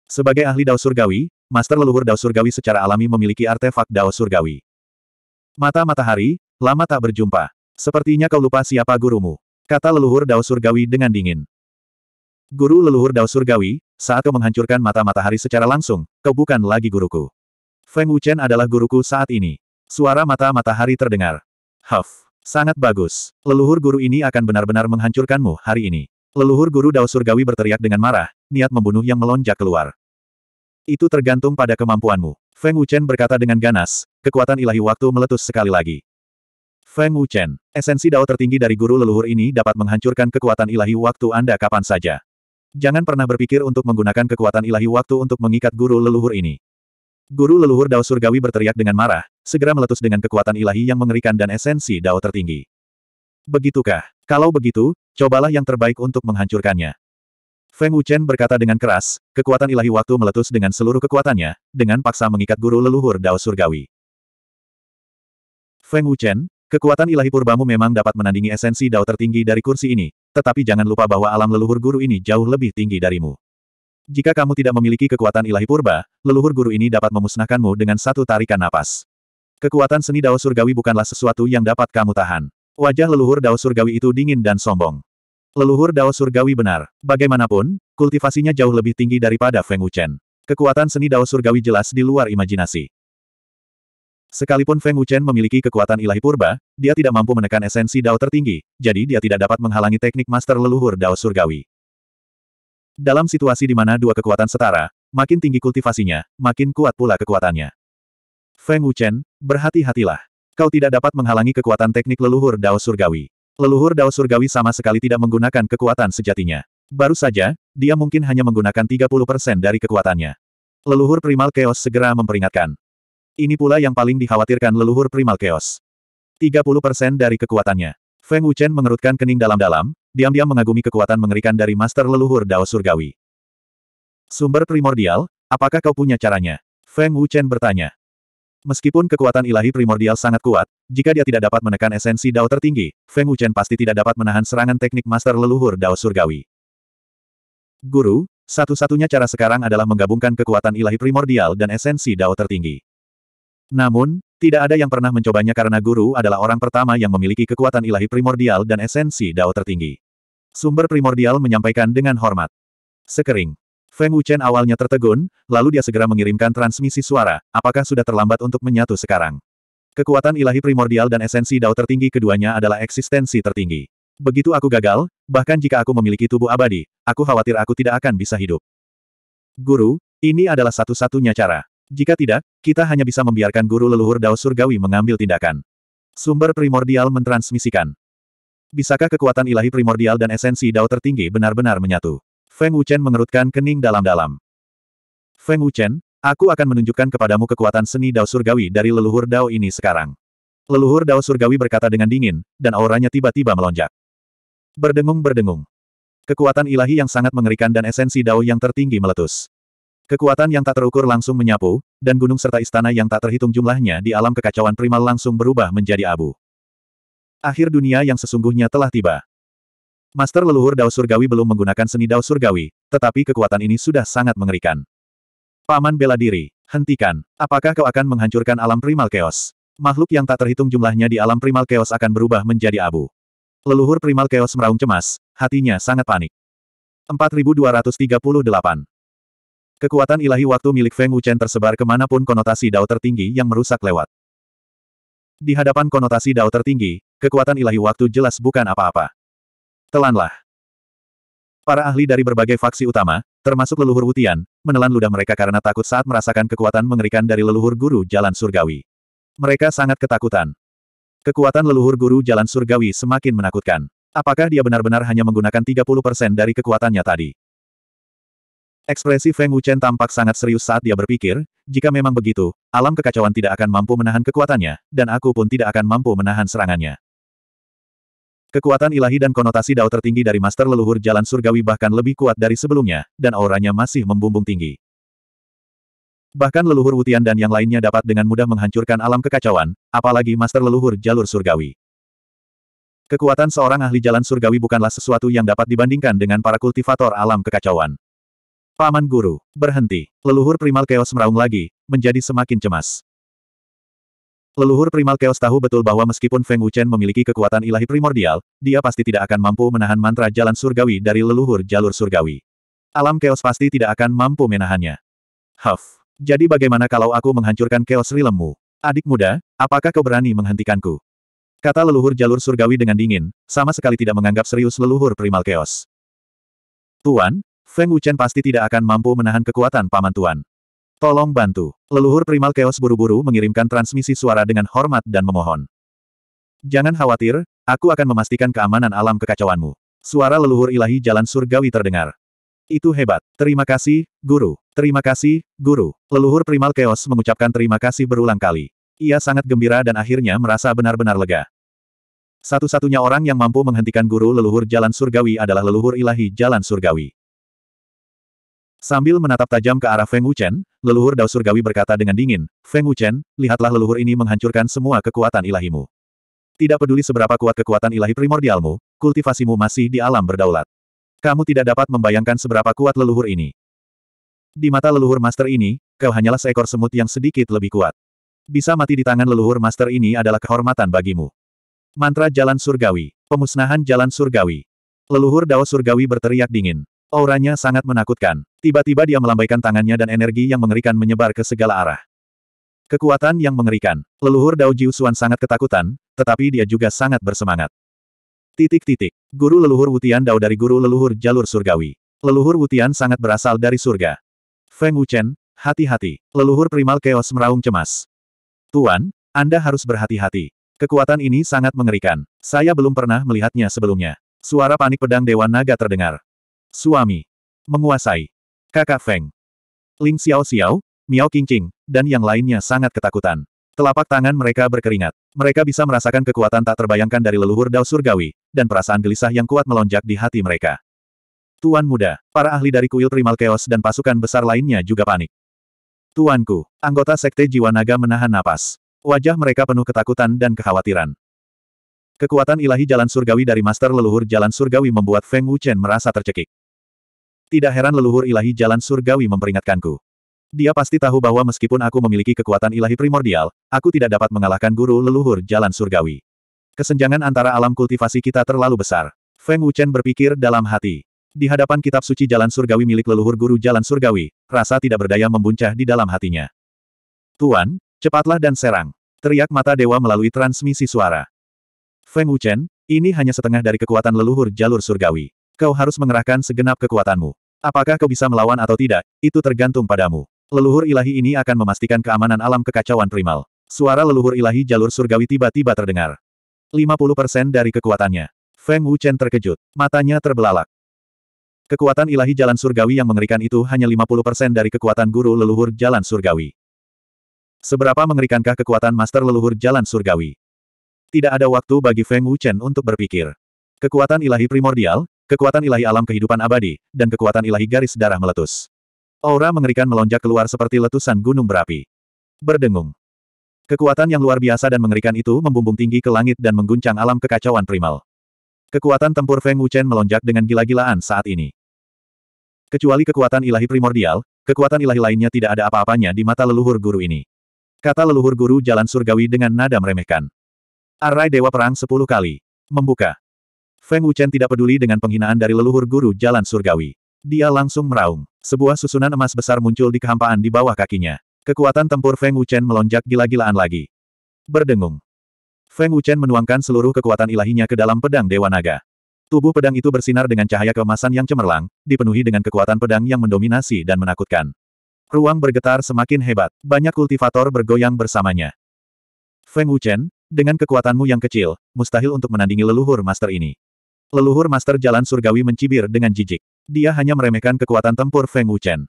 Sebagai ahli Dao Surgawi, Master Leluhur Dao Surgawi secara alami memiliki artefak Dao Surgawi. Mata matahari, lama tak berjumpa. Sepertinya kau lupa siapa gurumu. Kata leluhur Dao Surgawi dengan dingin. Guru leluhur Dao Surgawi, saat kau menghancurkan mata matahari secara langsung, kau bukan lagi guruku. Feng Wuchen adalah guruku saat ini. Suara mata matahari terdengar. Huff. Sangat bagus. Leluhur guru ini akan benar-benar menghancurkanmu hari ini. Leluhur guru Dao Surgawi berteriak dengan marah, niat membunuh yang melonjak keluar. Itu tergantung pada kemampuanmu. Feng Wuchen berkata dengan ganas, kekuatan ilahi waktu meletus sekali lagi. Feng Wuchen, esensi Dao tertinggi dari guru leluhur ini dapat menghancurkan kekuatan ilahi waktu Anda kapan saja. Jangan pernah berpikir untuk menggunakan kekuatan ilahi waktu untuk mengikat guru leluhur ini. Guru leluhur Dao Surgawi berteriak dengan marah, segera meletus dengan kekuatan ilahi yang mengerikan dan esensi Dao tertinggi. Begitukah? Kalau begitu, cobalah yang terbaik untuk menghancurkannya. Feng Wuchen berkata dengan keras, kekuatan ilahi waktu meletus dengan seluruh kekuatannya, dengan paksa mengikat guru leluhur Dao Surgawi. Feng Wuchen, kekuatan ilahi purbamu memang dapat menandingi esensi Dao tertinggi dari kursi ini, tetapi jangan lupa bahwa alam leluhur guru ini jauh lebih tinggi darimu. Jika kamu tidak memiliki kekuatan ilahi purba, leluhur guru ini dapat memusnahkanmu dengan satu tarikan napas. Kekuatan seni dao surgawi bukanlah sesuatu yang dapat kamu tahan. Wajah leluhur dao surgawi itu dingin dan sombong. Leluhur dao surgawi benar. Bagaimanapun, kultivasinya jauh lebih tinggi daripada Feng Wuchen. Kekuatan seni dao surgawi jelas di luar imajinasi. Sekalipun Feng Wuchen memiliki kekuatan ilahi purba, dia tidak mampu menekan esensi Dao tertinggi, jadi dia tidak dapat menghalangi teknik master leluhur Dao surgawi. Dalam situasi di mana dua kekuatan setara, makin tinggi kultivasinya, makin kuat pula kekuatannya. Feng Wuchen, berhati-hatilah. Kau tidak dapat menghalangi kekuatan teknik leluhur Dao Surgawi. Leluhur Dao Surgawi sama sekali tidak menggunakan kekuatan sejatinya. Baru saja, dia mungkin hanya menggunakan 30% dari kekuatannya. Leluhur Primal Chaos segera memperingatkan. Ini pula yang paling dikhawatirkan leluhur Primal Chaos. 30% dari kekuatannya. Feng Wuchen mengerutkan kening dalam-dalam, diam-diam mengagumi kekuatan mengerikan dari master leluhur Dao Surgawi. Sumber primordial, apakah kau punya caranya? Feng Wuchen bertanya. Meskipun kekuatan ilahi primordial sangat kuat, jika dia tidak dapat menekan esensi Dao tertinggi, Feng Wuchen pasti tidak dapat menahan serangan teknik master leluhur Dao Surgawi. Guru, satu-satunya cara sekarang adalah menggabungkan kekuatan ilahi primordial dan esensi Dao tertinggi. Namun, tidak ada yang pernah mencobanya karena guru adalah orang pertama yang memiliki kekuatan ilahi primordial dan esensi Dao tertinggi. Sumber primordial menyampaikan dengan hormat. Sekering. Feng Wuchen awalnya tertegun, lalu dia segera mengirimkan transmisi suara, apakah sudah terlambat untuk menyatu sekarang? Kekuatan ilahi primordial dan esensi dao tertinggi keduanya adalah eksistensi tertinggi. Begitu aku gagal, bahkan jika aku memiliki tubuh abadi, aku khawatir aku tidak akan bisa hidup. Guru, ini adalah satu-satunya cara. Jika tidak, kita hanya bisa membiarkan guru leluhur Dao Surgawi mengambil tindakan. Sumber primordial mentransmisikan. Bisakah kekuatan ilahi primordial dan esensi dao tertinggi benar-benar menyatu? Feng Wuchen mengerutkan kening dalam-dalam. Feng Wuchen, aku akan menunjukkan kepadamu kekuatan seni dao surgawi dari leluhur dao ini sekarang. Leluhur dao surgawi berkata dengan dingin, dan auranya tiba-tiba melonjak. Berdengung-berdengung. Kekuatan ilahi yang sangat mengerikan dan esensi dao yang tertinggi meletus. Kekuatan yang tak terukur langsung menyapu, dan gunung serta istana yang tak terhitung jumlahnya di alam kekacauan primal langsung berubah menjadi abu. Akhir dunia yang sesungguhnya telah tiba. Master leluhur Dao Surgawi belum menggunakan seni Dao Surgawi, tetapi kekuatan ini sudah sangat mengerikan. Paman bela diri, hentikan. Apakah kau akan menghancurkan alam primal chaos? Makhluk yang tak terhitung jumlahnya di alam primal chaos akan berubah menjadi abu. Leluhur primal chaos meraung cemas, hatinya sangat panik. 4238 Kekuatan ilahi waktu milik Feng Wuchen tersebar kemanapun konotasi Dao tertinggi yang merusak lewat. Di hadapan konotasi Dao tertinggi, kekuatan ilahi waktu jelas bukan apa-apa. Telanlah. Para ahli dari berbagai faksi utama, termasuk leluhur Wutian, menelan ludah mereka karena takut saat merasakan kekuatan mengerikan dari leluhur guru jalan surgawi. Mereka sangat ketakutan. Kekuatan leluhur guru jalan surgawi semakin menakutkan. Apakah dia benar-benar hanya menggunakan 30% dari kekuatannya tadi? Ekspresi Feng Wuchen tampak sangat serius saat dia berpikir, jika memang begitu, alam kekacauan tidak akan mampu menahan kekuatannya, dan aku pun tidak akan mampu menahan serangannya. Kekuatan ilahi dan konotasi dao tertinggi dari master leluhur jalan surgawi bahkan lebih kuat dari sebelumnya, dan auranya masih membumbung tinggi. Bahkan leluhur Wutian dan yang lainnya dapat dengan mudah menghancurkan alam kekacauan, apalagi master leluhur jalur surgawi. Kekuatan seorang ahli jalan surgawi bukanlah sesuatu yang dapat dibandingkan dengan para kultivator alam kekacauan. Paman Guru, berhenti. Leluhur primal keos meraung lagi, menjadi semakin cemas. Leluhur primal Chaos tahu betul bahwa meskipun Feng Wuchen memiliki kekuatan ilahi primordial, dia pasti tidak akan mampu menahan mantra jalan surgawi dari leluhur jalur surgawi. Alam Chaos pasti tidak akan mampu menahannya. Huff. Jadi bagaimana kalau aku menghancurkan Chaos Realmmu? Adik muda, apakah kau berani menghentikanku? Kata leluhur jalur surgawi dengan dingin, sama sekali tidak menganggap serius leluhur primal Chaos. Tuan, Feng Wuchen pasti tidak akan mampu menahan kekuatan paman Tuan. Tolong bantu. Leluhur primal chaos buru-buru mengirimkan transmisi suara dengan hormat dan memohon. Jangan khawatir, aku akan memastikan keamanan alam kekacauanmu. Suara leluhur ilahi jalan surgawi terdengar. Itu hebat. Terima kasih, guru. Terima kasih, guru. Leluhur primal chaos mengucapkan terima kasih berulang kali. Ia sangat gembira dan akhirnya merasa benar-benar lega. Satu-satunya orang yang mampu menghentikan guru leluhur jalan surgawi adalah leluhur ilahi jalan surgawi. Sambil menatap tajam ke arah Feng Wuchen, leluhur Dao Surgawi berkata dengan dingin, Feng Wuchen, lihatlah leluhur ini menghancurkan semua kekuatan ilahimu. Tidak peduli seberapa kuat kekuatan ilahi primordialmu, kultivasimu masih di alam berdaulat. Kamu tidak dapat membayangkan seberapa kuat leluhur ini. Di mata leluhur master ini, kau hanyalah seekor semut yang sedikit lebih kuat. Bisa mati di tangan leluhur master ini adalah kehormatan bagimu. Mantra Jalan Surgawi. Pemusnahan Jalan Surgawi. Leluhur Dao Surgawi berteriak dingin. Auranya sangat menakutkan. Tiba-tiba dia melambaikan tangannya dan energi yang mengerikan menyebar ke segala arah. Kekuatan yang mengerikan. Leluhur Dao Jiusuan sangat ketakutan, tetapi dia juga sangat bersemangat. Titik-titik. Guru leluhur Wutian Dao dari guru leluhur jalur surgawi. Leluhur Wutian sangat berasal dari surga. Feng Wuchen, hati-hati. Leluhur primal keos meraung cemas. Tuan, Anda harus berhati-hati. Kekuatan ini sangat mengerikan. Saya belum pernah melihatnya sebelumnya. Suara panik pedang Dewa Naga terdengar. Suami. Menguasai. Kakak Feng. Ling Xiao Xiao, Miao Qingqing, dan yang lainnya sangat ketakutan. Telapak tangan mereka berkeringat. Mereka bisa merasakan kekuatan tak terbayangkan dari leluhur Dao Surgawi, dan perasaan gelisah yang kuat melonjak di hati mereka. Tuan muda, para ahli dari kuil Primal Chaos dan pasukan besar lainnya juga panik. Tuanku, anggota Sekte Jiwa Naga menahan napas. Wajah mereka penuh ketakutan dan kekhawatiran. Kekuatan ilahi jalan surgawi dari Master Leluhur Jalan Surgawi membuat Feng Wuchen merasa tercekik. Tidak heran leluhur ilahi jalan surgawi memperingatkanku. Dia pasti tahu bahwa meskipun aku memiliki kekuatan ilahi primordial, aku tidak dapat mengalahkan guru leluhur jalan surgawi. Kesenjangan antara alam kultivasi kita terlalu besar. Feng Wuchen berpikir dalam hati. Di hadapan kitab suci jalan surgawi milik leluhur guru jalan surgawi, rasa tidak berdaya membuncah di dalam hatinya. Tuan, cepatlah dan serang. Teriak mata dewa melalui transmisi suara. Feng Wuchen, ini hanya setengah dari kekuatan leluhur jalur surgawi. Kau harus mengerahkan segenap kekuatanmu. Apakah kau bisa melawan atau tidak, itu tergantung padamu. Leluhur ilahi ini akan memastikan keamanan alam kekacauan primal. Suara leluhur ilahi jalur surgawi tiba-tiba terdengar. 50% dari kekuatannya. Feng Wuchen terkejut. Matanya terbelalak. Kekuatan ilahi jalan surgawi yang mengerikan itu hanya 50% dari kekuatan guru leluhur jalan surgawi. Seberapa mengerikankah kekuatan master leluhur jalan surgawi? Tidak ada waktu bagi Feng Wuchen untuk berpikir. Kekuatan ilahi primordial, Kekuatan ilahi alam kehidupan abadi, dan kekuatan ilahi garis darah meletus. Aura mengerikan melonjak keluar seperti letusan gunung berapi. Berdengung. Kekuatan yang luar biasa dan mengerikan itu membumbung tinggi ke langit dan mengguncang alam kekacauan primal. Kekuatan tempur Feng Wuchen melonjak dengan gila-gilaan saat ini. Kecuali kekuatan ilahi primordial, kekuatan ilahi lainnya tidak ada apa-apanya di mata leluhur guru ini. Kata leluhur guru jalan surgawi dengan nada meremehkan. Arai Dewa Perang sepuluh kali. Membuka. Feng Wuchen tidak peduli dengan penghinaan dari leluhur guru jalan surgawi. Dia langsung meraung. Sebuah susunan emas besar muncul di kehampaan di bawah kakinya. Kekuatan tempur Feng Wuchen melonjak gila-gilaan lagi. Berdengung. Feng Wuchen menuangkan seluruh kekuatan ilahinya ke dalam pedang Dewa Naga. Tubuh pedang itu bersinar dengan cahaya keemasan yang cemerlang, dipenuhi dengan kekuatan pedang yang mendominasi dan menakutkan. Ruang bergetar semakin hebat, banyak kultivator bergoyang bersamanya. Feng Wuchen, dengan kekuatanmu yang kecil, mustahil untuk menandingi leluhur master ini. Leluhur Master Jalan Surgawi mencibir dengan jijik. Dia hanya meremehkan kekuatan tempur Feng Wuchen.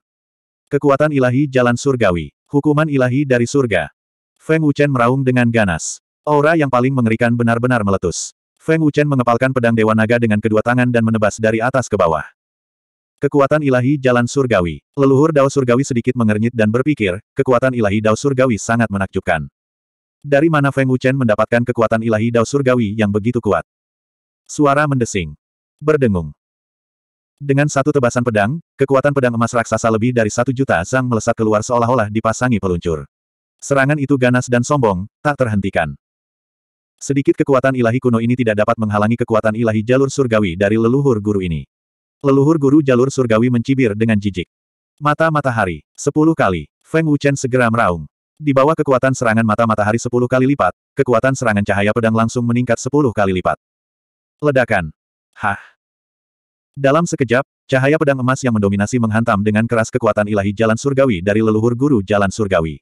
Kekuatan ilahi Jalan Surgawi. Hukuman ilahi dari surga. Feng Wuchen meraung dengan ganas. Aura yang paling mengerikan benar-benar meletus. Feng Wuchen mengepalkan pedang Dewa Naga dengan kedua tangan dan menebas dari atas ke bawah. Kekuatan ilahi jalan surgawi. Leluhur Dao Surgawi sedikit mengernyit dan berpikir, kekuatan ilahi Dao Surgawi sangat menakjubkan. Dari mana Feng Wuchen mendapatkan kekuatan ilahi Dao Surgawi yang begitu kuat? Suara mendesing. Berdengung. Dengan satu tebasan pedang, kekuatan pedang emas raksasa lebih dari satu juta sang melesat keluar seolah-olah dipasangi peluncur. Serangan itu ganas dan sombong, tak terhentikan. Sedikit kekuatan ilahi kuno ini tidak dapat menghalangi kekuatan ilahi jalur surgawi dari leluhur guru ini. Leluhur guru jalur surgawi mencibir dengan jijik. Mata matahari, sepuluh kali, Feng Wuchen segera meraung. Di bawah kekuatan serangan mata matahari sepuluh kali lipat, kekuatan serangan cahaya pedang langsung meningkat sepuluh kali lipat. Ledakan. Hah. Dalam sekejap, cahaya pedang emas yang mendominasi menghantam dengan keras kekuatan ilahi jalan surgawi dari leluhur guru jalan surgawi.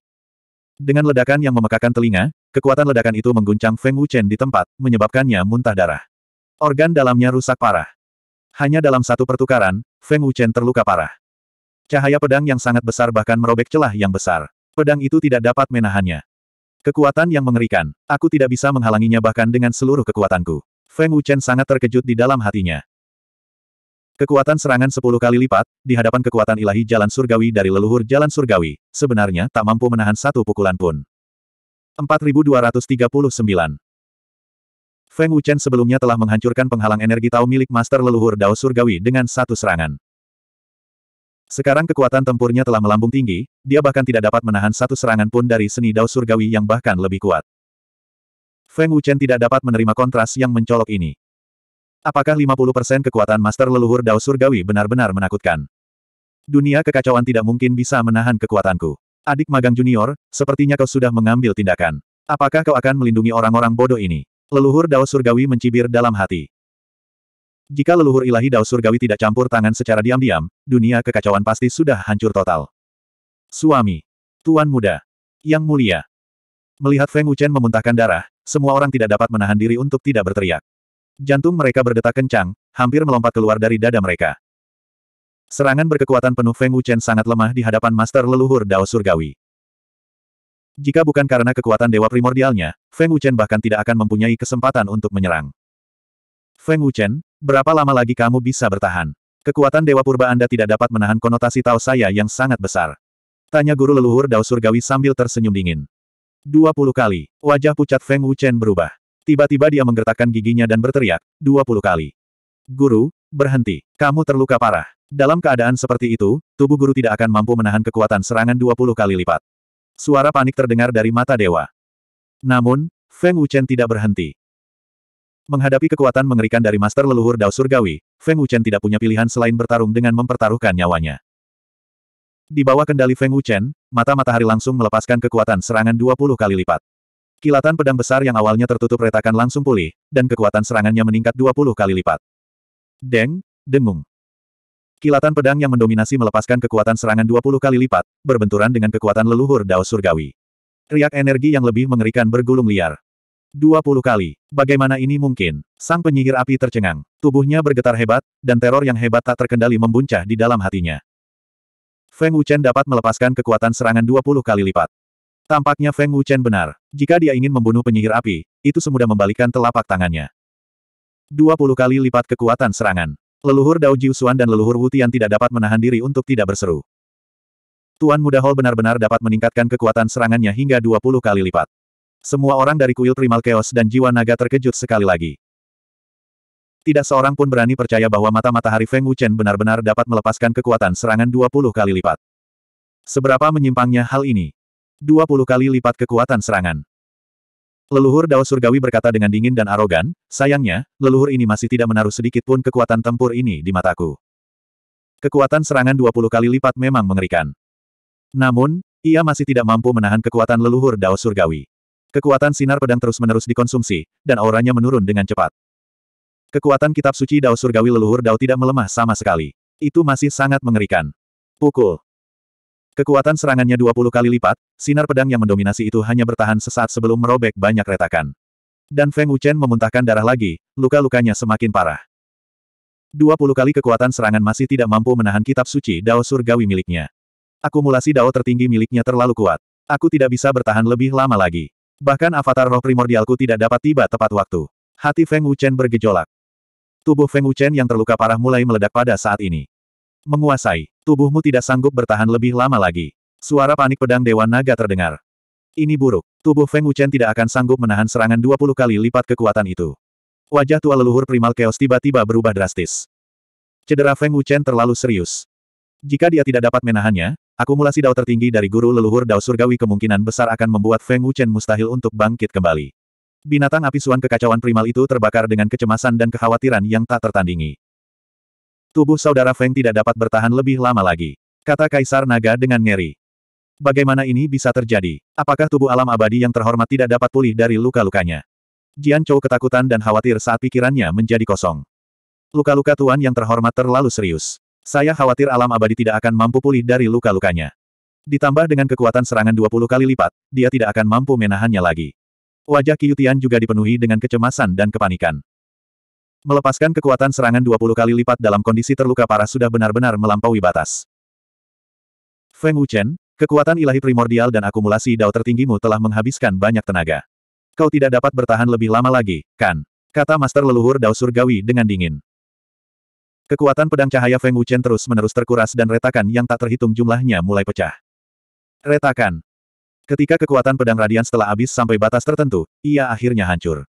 Dengan ledakan yang memekakan telinga, kekuatan ledakan itu mengguncang Feng Wuchen di tempat, menyebabkannya muntah darah. Organ dalamnya rusak parah. Hanya dalam satu pertukaran, Feng Wuchen terluka parah. Cahaya pedang yang sangat besar bahkan merobek celah yang besar. Pedang itu tidak dapat menahannya. Kekuatan yang mengerikan. Aku tidak bisa menghalanginya bahkan dengan seluruh kekuatanku. Feng Wuchen sangat terkejut di dalam hatinya. Kekuatan serangan sepuluh kali lipat, di hadapan kekuatan ilahi jalan surgawi dari leluhur jalan surgawi, sebenarnya tak mampu menahan satu pukulan pun. 4239 Feng Wuchen sebelumnya telah menghancurkan penghalang energi Tao milik Master Leluhur Dao Surgawi dengan satu serangan. Sekarang kekuatan tempurnya telah melambung tinggi, dia bahkan tidak dapat menahan satu serangan pun dari seni Dao Surgawi yang bahkan lebih kuat. Feng Wuchen tidak dapat menerima kontras yang mencolok ini. Apakah 50% kekuatan Master Leluhur Dao Surgawi benar-benar menakutkan? Dunia kekacauan tidak mungkin bisa menahan kekuatanku. Adik magang junior, sepertinya kau sudah mengambil tindakan. Apakah kau akan melindungi orang-orang bodoh ini? Leluhur Dao Surgawi mencibir dalam hati. Jika leluhur ilahi Dao Surgawi tidak campur tangan secara diam-diam, dunia kekacauan pasti sudah hancur total. Suami. Tuan muda. Yang mulia. Melihat Feng Wuchen memuntahkan darah, semua orang tidak dapat menahan diri untuk tidak berteriak. Jantung mereka berdetak kencang, hampir melompat keluar dari dada mereka. Serangan berkekuatan penuh Feng Wuchen sangat lemah di hadapan Master Leluhur Dao Surgawi. Jika bukan karena kekuatan dewa primordialnya, Feng Wuchen bahkan tidak akan mempunyai kesempatan untuk menyerang. Feng Wuchen, berapa lama lagi kamu bisa bertahan? Kekuatan dewa purba Anda tidak dapat menahan konotasi Tao saya yang sangat besar. Tanya guru leluhur Dao Surgawi sambil tersenyum dingin. 20 kali. Wajah pucat Feng Wuchen berubah. Tiba-tiba dia menggertakkan giginya dan berteriak, "Dua puluh kali. Guru, berhenti. Kamu terluka parah. Dalam keadaan seperti itu, tubuh guru tidak akan mampu menahan kekuatan serangan dua puluh kali lipat. Suara panik terdengar dari mata dewa. Namun, Feng Wuchen tidak berhenti. Menghadapi kekuatan mengerikan dari Master Leluhur Dao Surgawi, Feng Wuchen tidak punya pilihan selain bertarung dengan mempertaruhkan nyawanya. Di bawah kendali Feng Wuchen, mata matahari langsung melepaskan kekuatan serangan 20 kali lipat. Kilatan pedang besar yang awalnya tertutup retakan langsung pulih, dan kekuatan serangannya meningkat 20 kali lipat. Deng, dengung. Kilatan pedang yang mendominasi melepaskan kekuatan serangan 20 kali lipat, berbenturan dengan kekuatan leluhur Dao Surgawi. Riak energi yang lebih mengerikan bergulung liar. 20 kali. Bagaimana ini mungkin? Sang penyihir api tercengang. Tubuhnya bergetar hebat, dan teror yang hebat tak terkendali membuncah di dalam hatinya. Feng Wuchen dapat melepaskan kekuatan serangan 20 kali lipat. Tampaknya Feng Wuchen benar. Jika dia ingin membunuh penyihir api, itu semudah membalikkan telapak tangannya. 20 kali lipat kekuatan serangan. Leluhur Dao Jiusuan dan leluhur Wu Tian tidak dapat menahan diri untuk tidak berseru. Tuan Muda Hall benar-benar dapat meningkatkan kekuatan serangannya hingga 20 kali lipat. Semua orang dari kuil Primal Chaos dan Jiwa Naga terkejut sekali lagi. Tidak seorang pun berani percaya bahwa mata matahari Feng Wuchen benar-benar dapat melepaskan kekuatan serangan 20 kali lipat. Seberapa menyimpangnya hal ini? 20 kali lipat kekuatan serangan. Leluhur Dao Surgawi berkata dengan dingin dan arogan, sayangnya, leluhur ini masih tidak menaruh sedikit pun kekuatan tempur ini di mataku. Kekuatan serangan 20 kali lipat memang mengerikan. Namun, ia masih tidak mampu menahan kekuatan leluhur Dao Surgawi. Kekuatan sinar pedang terus-menerus dikonsumsi, dan auranya menurun dengan cepat. Kekuatan kitab suci Dao surgawi leluhur Dao tidak melemah sama sekali. Itu masih sangat mengerikan. Pukul. Kekuatan serangannya 20 kali lipat, sinar pedang yang mendominasi itu hanya bertahan sesaat sebelum merobek banyak retakan. Dan Feng Wuchen memuntahkan darah lagi, luka-lukanya semakin parah. 20 kali kekuatan serangan masih tidak mampu menahan kitab suci Dao surgawi miliknya. Akumulasi Dao tertinggi miliknya terlalu kuat. Aku tidak bisa bertahan lebih lama lagi. Bahkan avatar roh primordialku tidak dapat tiba tepat waktu. Hati Feng Wuchen bergejolak. Tubuh Feng Wuchen yang terluka parah mulai meledak pada saat ini. Menguasai, tubuhmu tidak sanggup bertahan lebih lama lagi. Suara panik pedang Dewa Naga terdengar. Ini buruk. Tubuh Feng Wuchen tidak akan sanggup menahan serangan 20 kali lipat kekuatan itu. Wajah tua leluhur primal chaos tiba-tiba berubah drastis. Cedera Feng Wuchen terlalu serius. Jika dia tidak dapat menahannya, akumulasi dao tertinggi dari guru leluhur dao surgawi kemungkinan besar akan membuat Feng Wuchen mustahil untuk bangkit kembali. Binatang api suan kekacauan primal itu terbakar dengan kecemasan dan kekhawatiran yang tak tertandingi. Tubuh saudara Feng tidak dapat bertahan lebih lama lagi. Kata Kaisar Naga dengan ngeri. Bagaimana ini bisa terjadi? Apakah tubuh alam abadi yang terhormat tidak dapat pulih dari luka-lukanya? Jian Chou ketakutan dan khawatir saat pikirannya menjadi kosong. Luka-luka tuan yang terhormat terlalu serius. Saya khawatir alam abadi tidak akan mampu pulih dari luka-lukanya. Ditambah dengan kekuatan serangan 20 kali lipat, dia tidak akan mampu menahannya lagi. Wajah Yutian juga dipenuhi dengan kecemasan dan kepanikan. Melepaskan kekuatan serangan 20 kali lipat dalam kondisi terluka parah sudah benar-benar melampaui batas. Feng Wuchen, kekuatan ilahi primordial dan akumulasi dao tertinggimu telah menghabiskan banyak tenaga. Kau tidak dapat bertahan lebih lama lagi, kan? Kata Master Leluhur Dao Surgawi dengan dingin. Kekuatan pedang cahaya Feng Wuchen terus-menerus terkuras dan retakan yang tak terhitung jumlahnya mulai pecah. Retakan, Ketika kekuatan pedang radian setelah habis sampai batas tertentu, ia akhirnya hancur.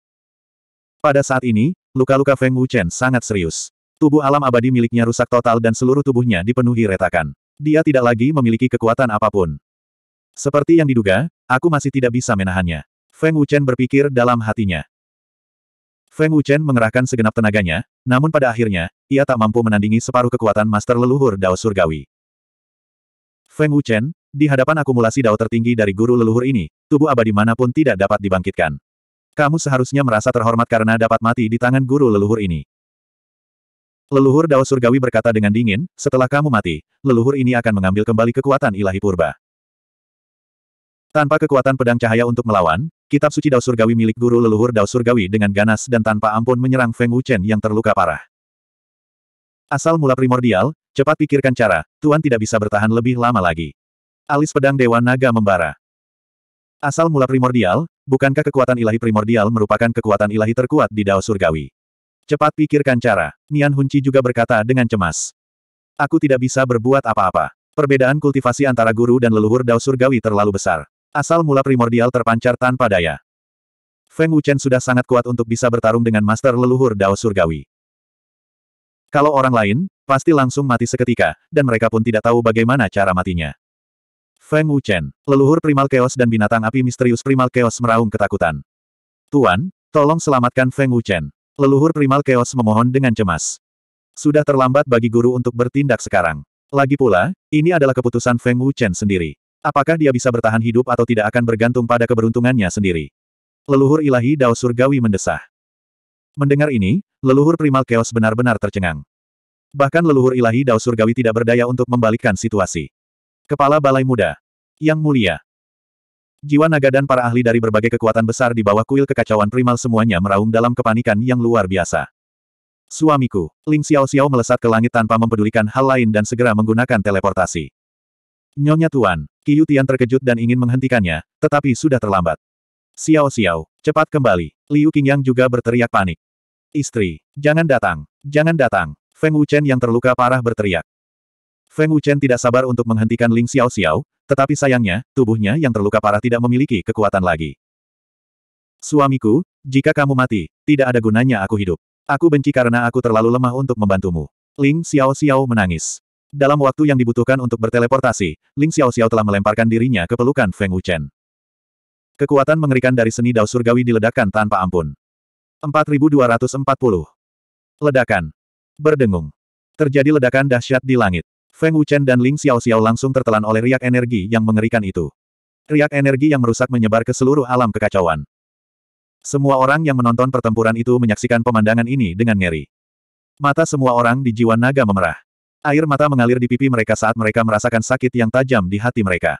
Pada saat ini, luka-luka Feng Wuchen sangat serius. Tubuh alam abadi miliknya rusak total dan seluruh tubuhnya dipenuhi retakan. Dia tidak lagi memiliki kekuatan apapun. Seperti yang diduga, aku masih tidak bisa menahannya. Feng Wuchen berpikir dalam hatinya. Feng Wuchen mengerahkan segenap tenaganya, namun pada akhirnya, ia tak mampu menandingi separuh kekuatan master leluhur Dao Surgawi. Feng Wuchen, di hadapan akumulasi dao tertinggi dari guru leluhur ini, tubuh abadi manapun tidak dapat dibangkitkan. Kamu seharusnya merasa terhormat karena dapat mati di tangan guru leluhur ini. Leluhur Dao Surgawi berkata dengan dingin, setelah kamu mati, leluhur ini akan mengambil kembali kekuatan ilahi purba. Tanpa kekuatan pedang cahaya untuk melawan, kitab suci Dao Surgawi milik guru leluhur Dao Surgawi dengan ganas dan tanpa ampun menyerang Feng Wuchen yang terluka parah. Asal mula primordial, cepat pikirkan cara, Tuan tidak bisa bertahan lebih lama lagi alis pedang Dewa Naga membara. Asal mula primordial, bukankah kekuatan ilahi primordial merupakan kekuatan ilahi terkuat di Dao Surgawi? Cepat pikirkan cara, Nian Hunci juga berkata dengan cemas. Aku tidak bisa berbuat apa-apa. Perbedaan kultivasi antara guru dan leluhur Dao Surgawi terlalu besar. Asal mula primordial terpancar tanpa daya. Feng Wuchen sudah sangat kuat untuk bisa bertarung dengan master leluhur Dao Surgawi. Kalau orang lain, pasti langsung mati seketika, dan mereka pun tidak tahu bagaimana cara matinya. Feng Wuchen, leluhur primal chaos dan binatang api misterius primal chaos meraung ketakutan. Tuan, tolong selamatkan Feng Wuchen. Leluhur primal chaos memohon dengan cemas. Sudah terlambat bagi guru untuk bertindak sekarang. Lagi pula, ini adalah keputusan Feng Wuchen sendiri. Apakah dia bisa bertahan hidup atau tidak akan bergantung pada keberuntungannya sendiri. Leluhur ilahi Dao Surgawi mendesah. Mendengar ini, leluhur primal chaos benar-benar tercengang. Bahkan leluhur ilahi Dao Surgawi tidak berdaya untuk membalikkan situasi. Kepala Balai Muda, yang mulia. Jiwa naga dan para ahli dari berbagai kekuatan besar di bawah kuil kekacauan primal semuanya meraung dalam kepanikan yang luar biasa. Suamiku, Ling Xiao Xiao melesat ke langit tanpa mempedulikan hal lain dan segera menggunakan teleportasi. Nyonya Tuan, Qiyu Tian terkejut dan ingin menghentikannya, tetapi sudah terlambat. Xiao Xiao, cepat kembali. Liu Qingyang juga berteriak panik. Istri, jangan datang, jangan datang. Feng Wuchen yang terluka parah berteriak. Feng Wuchen tidak sabar untuk menghentikan Ling Xiao Xiao, tetapi sayangnya, tubuhnya yang terluka parah tidak memiliki kekuatan lagi. Suamiku, jika kamu mati, tidak ada gunanya aku hidup. Aku benci karena aku terlalu lemah untuk membantumu. Ling Xiao Xiao menangis. Dalam waktu yang dibutuhkan untuk berteleportasi, Ling Xiao Xiao telah melemparkan dirinya ke pelukan Feng Wuchen. Kekuatan mengerikan dari seni dao surgawi diledakkan tanpa ampun. 4240. Ledakan. Berdengung. Terjadi ledakan dahsyat di langit. Feng Wuchen dan Ling Xiao Xiao langsung tertelan oleh riak energi yang mengerikan itu. Riak energi yang merusak menyebar ke seluruh alam kekacauan. Semua orang yang menonton pertempuran itu menyaksikan pemandangan ini dengan ngeri. Mata semua orang di jiwa naga memerah. Air mata mengalir di pipi mereka saat mereka merasakan sakit yang tajam di hati mereka.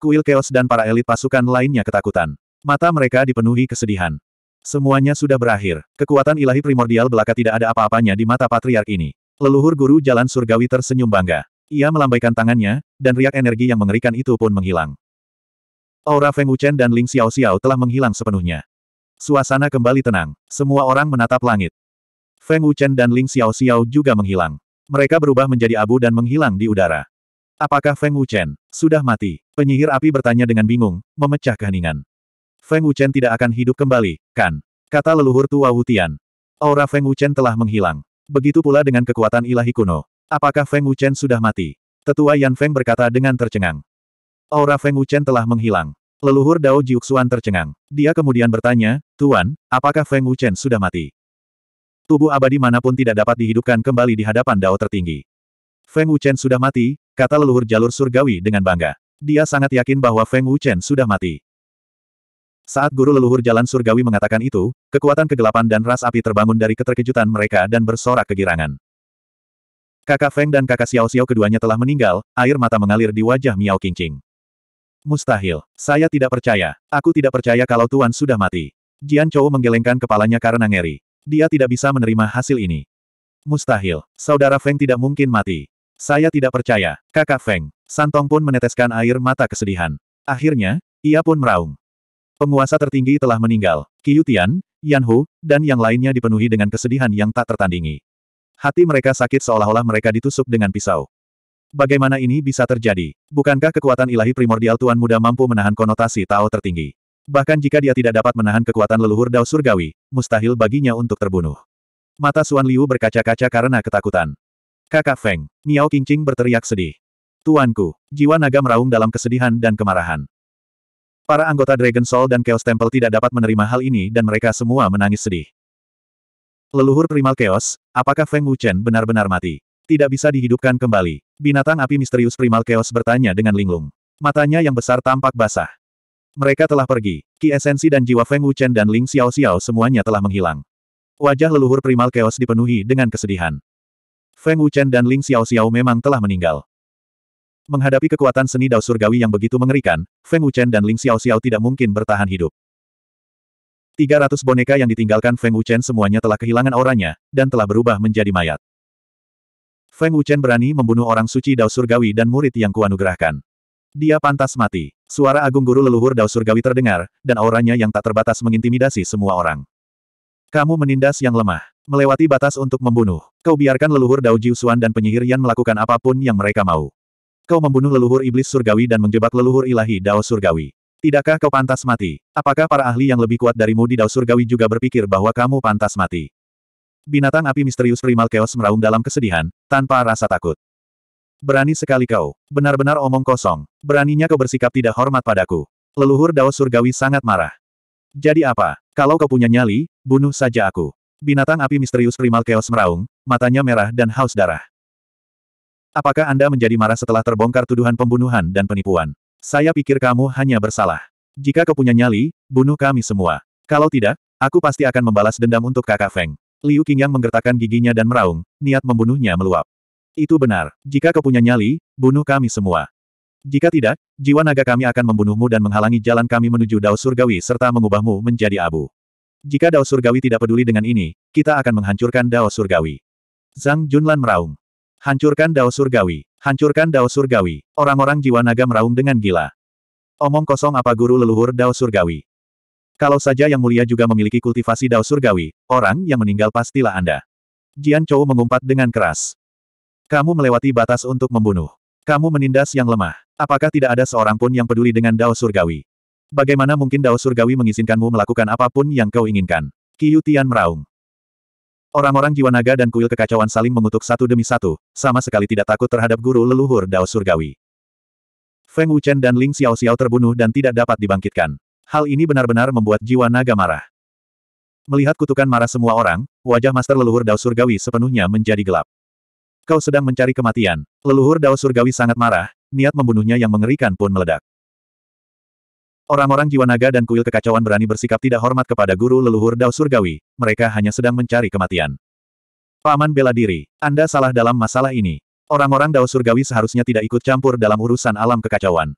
Kuil Chaos dan para elit pasukan lainnya ketakutan. Mata mereka dipenuhi kesedihan. Semuanya sudah berakhir. Kekuatan ilahi primordial belaka tidak ada apa-apanya di mata patriark ini. Leluhur guru jalan surgawi tersenyum bangga. Ia melambaikan tangannya, dan riak energi yang mengerikan itu pun menghilang. Aura Feng Wuchen dan Ling Xiao Xiao telah menghilang sepenuhnya. Suasana kembali tenang. Semua orang menatap langit. Feng Wuchen dan Ling Xiao Xiao juga menghilang. Mereka berubah menjadi abu dan menghilang di udara. Apakah Feng Wuchen sudah mati? Penyihir api bertanya dengan bingung, memecah keheningan. Feng Wuchen tidak akan hidup kembali, kan? Kata leluhur tua Wutian. Aura Feng Wuchen telah menghilang. Begitu pula dengan kekuatan ilahi kuno. Apakah Feng Wuchen sudah mati? Tetua Yan Feng berkata dengan tercengang. Aura Feng Wuchen telah menghilang. Leluhur Dao Jiuxuan tercengang. Dia kemudian bertanya, Tuan, apakah Feng Wuchen sudah mati? Tubuh abadi manapun tidak dapat dihidupkan kembali di hadapan Dao tertinggi. Feng Wuchen sudah mati, kata leluhur jalur surgawi dengan bangga. Dia sangat yakin bahwa Feng Wuchen sudah mati. Saat guru leluhur jalan surgawi mengatakan itu, kekuatan kegelapan dan ras api terbangun dari keterkejutan mereka dan bersorak kegirangan. Kakak Feng dan kakak Xiao Xiao keduanya telah meninggal, air mata mengalir di wajah Miao Qingqing. Mustahil, saya tidak percaya. Aku tidak percaya kalau Tuan sudah mati. Jian Chou menggelengkan kepalanya karena ngeri. Dia tidak bisa menerima hasil ini. Mustahil, saudara Feng tidak mungkin mati. Saya tidak percaya, kakak Feng. Santong pun meneteskan air mata kesedihan. Akhirnya, ia pun meraung. Penguasa tertinggi telah meninggal. Qiutian, Yanhu, dan yang lainnya dipenuhi dengan kesedihan yang tak tertandingi. Hati mereka sakit seolah-olah mereka ditusuk dengan pisau. Bagaimana ini bisa terjadi? Bukankah kekuatan ilahi primordial Tuan Muda mampu menahan konotasi Tao tertinggi? Bahkan jika dia tidak dapat menahan kekuatan leluhur Dao Surgawi, mustahil baginya untuk terbunuh. Mata Suan Liu berkaca-kaca karena ketakutan. Kakak Feng, Miao Qingqing berteriak sedih. Tuanku, jiwa naga meraung dalam kesedihan dan kemarahan. Para anggota Dragon Soul dan Chaos Temple tidak dapat menerima hal ini dan mereka semua menangis sedih. Leluhur primal Chaos, apakah Feng Wuchen benar-benar mati? Tidak bisa dihidupkan kembali. Binatang api misterius primal Chaos bertanya dengan linglung. Matanya yang besar tampak basah. Mereka telah pergi. Ki esensi dan jiwa Feng Wuchen dan Ling Xiao Xiao semuanya telah menghilang. Wajah leluhur primal Chaos dipenuhi dengan kesedihan. Feng Wuchen dan Ling Xiao Xiao memang telah meninggal. Menghadapi kekuatan seni dao surgawi yang begitu mengerikan, Feng Wuchen dan Ling Xiao Xiao tidak mungkin bertahan hidup. 300 boneka yang ditinggalkan Feng Wuchen semuanya telah kehilangan auranya, dan telah berubah menjadi mayat. Feng Wuchen berani membunuh orang suci dao surgawi dan murid yang kuanugerahkan. Dia pantas mati. Suara agung guru leluhur dao surgawi terdengar, dan auranya yang tak terbatas mengintimidasi semua orang. Kamu menindas yang lemah, melewati batas untuk membunuh. Kau biarkan leluhur Dao Jiusuan dan penyihir Yan melakukan apapun yang mereka mau. Kau membunuh leluhur iblis surgawi dan menjebak leluhur ilahi Dao surgawi. Tidakkah kau pantas mati? Apakah para ahli yang lebih kuat darimu di Dao surgawi juga berpikir bahwa kamu pantas mati? Binatang api misterius primal chaos meraung dalam kesedihan, tanpa rasa takut. Berani sekali kau. Benar-benar omong kosong. Beraninya kau bersikap tidak hormat padaku. Leluhur Dao surgawi sangat marah. Jadi apa? Kalau kau punya nyali, bunuh saja aku. Binatang api misterius primal chaos meraung, matanya merah dan haus darah. Apakah Anda menjadi marah setelah terbongkar tuduhan pembunuhan dan penipuan? Saya pikir kamu hanya bersalah. Jika kau punya nyali, bunuh kami semua. Kalau tidak, aku pasti akan membalas dendam untuk kakak Feng. Liu Qingyang menggertakkan giginya dan meraung, niat membunuhnya meluap. Itu benar. Jika kau punya nyali, bunuh kami semua. Jika tidak, jiwa naga kami akan membunuhmu dan menghalangi jalan kami menuju Dao Surgawi serta mengubahmu menjadi abu. Jika Dao Surgawi tidak peduli dengan ini, kita akan menghancurkan Dao Surgawi. Zhang Junlan meraung. Hancurkan dao surgawi. Hancurkan dao surgawi. Orang-orang jiwa naga meraung dengan gila. Omong kosong apa guru leluhur dao surgawi. Kalau saja yang mulia juga memiliki kultivasi dao surgawi, orang yang meninggal pastilah Anda. Jian Chou mengumpat dengan keras. Kamu melewati batas untuk membunuh. Kamu menindas yang lemah. Apakah tidak ada seorang pun yang peduli dengan dao surgawi? Bagaimana mungkin dao surgawi mengizinkanmu melakukan apapun yang kau inginkan? Qiu Tian meraung. Orang-orang jiwa naga dan kuil kekacauan saling mengutuk satu demi satu, sama sekali tidak takut terhadap guru leluhur Dao Surgawi. Feng Wuchen dan Ling Xiao Xiao terbunuh dan tidak dapat dibangkitkan. Hal ini benar-benar membuat jiwa naga marah. Melihat kutukan marah semua orang, wajah Master Leluhur Dao Surgawi sepenuhnya menjadi gelap. Kau sedang mencari kematian. Leluhur Dao Surgawi sangat marah, niat membunuhnya yang mengerikan pun meledak. Orang-orang jiwa naga dan kuil kekacauan berani bersikap tidak hormat kepada guru leluhur Dao Surgawi, mereka hanya sedang mencari kematian. Paman bela diri, Anda salah dalam masalah ini. Orang-orang Dao Surgawi seharusnya tidak ikut campur dalam urusan alam kekacauan.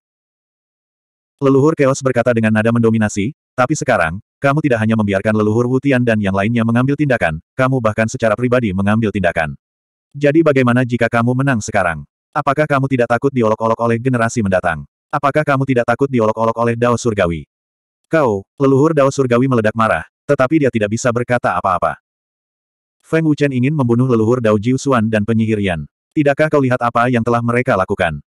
Leluhur Chaos berkata dengan nada mendominasi, tapi sekarang, kamu tidak hanya membiarkan leluhur Wutian dan yang lainnya mengambil tindakan, kamu bahkan secara pribadi mengambil tindakan. Jadi bagaimana jika kamu menang sekarang? Apakah kamu tidak takut diolok-olok oleh generasi mendatang? Apakah kamu tidak takut diolok-olok oleh Dao Surgawi? Kau, leluhur Dao Surgawi meledak marah, tetapi dia tidak bisa berkata apa-apa. Feng Wuchen ingin membunuh leluhur Dao Jiusuan dan penyihir Yan. Tidakkah kau lihat apa yang telah mereka lakukan?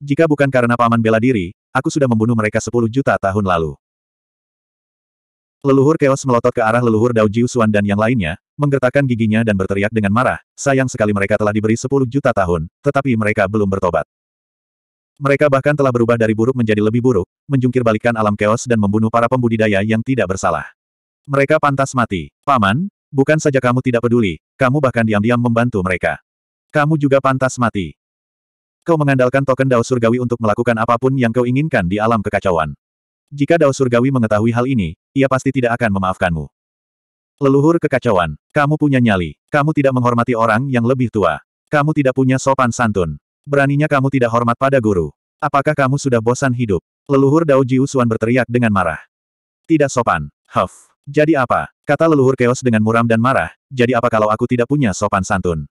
Jika bukan karena paman bela diri, aku sudah membunuh mereka 10 juta tahun lalu. Leluhur keos melotot ke arah leluhur Dao Jiusuan dan yang lainnya, menggertakkan giginya dan berteriak dengan marah, sayang sekali mereka telah diberi 10 juta tahun, tetapi mereka belum bertobat. Mereka bahkan telah berubah dari buruk menjadi lebih buruk, menjungkir alam keos dan membunuh para pembudidaya yang tidak bersalah. Mereka pantas mati. Paman, bukan saja kamu tidak peduli, kamu bahkan diam-diam membantu mereka. Kamu juga pantas mati. Kau mengandalkan token Dao Surgawi untuk melakukan apapun yang kau inginkan di alam kekacauan. Jika Dao Surgawi mengetahui hal ini, ia pasti tidak akan memaafkanmu. Leluhur kekacauan, kamu punya nyali. Kamu tidak menghormati orang yang lebih tua. Kamu tidak punya sopan santun. Beraninya kamu tidak hormat pada guru. Apakah kamu sudah bosan hidup? Leluhur Dao Jiu Xuan berteriak dengan marah. Tidak sopan. Huff. Jadi apa? Kata leluhur keos dengan muram dan marah, jadi apa kalau aku tidak punya sopan santun?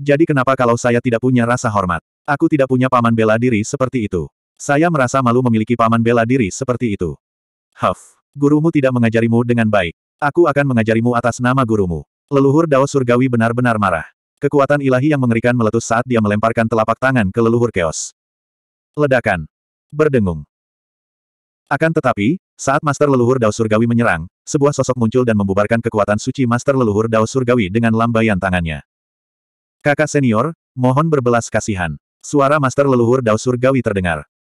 Jadi kenapa kalau saya tidak punya rasa hormat? Aku tidak punya paman bela diri seperti itu. Saya merasa malu memiliki paman bela diri seperti itu. Huff. Gurumu tidak mengajarimu dengan baik. Aku akan mengajarimu atas nama gurumu. Leluhur Dao Surgawi benar-benar marah. Kekuatan ilahi yang mengerikan meletus saat dia melemparkan telapak tangan ke leluhur keos. Ledakan. Berdengung. Akan tetapi, saat Master Leluhur Dao Surgawi menyerang, sebuah sosok muncul dan membubarkan kekuatan suci Master Leluhur Dao Surgawi dengan lambaian tangannya. Kakak senior, mohon berbelas kasihan. Suara Master Leluhur Dao Surgawi terdengar.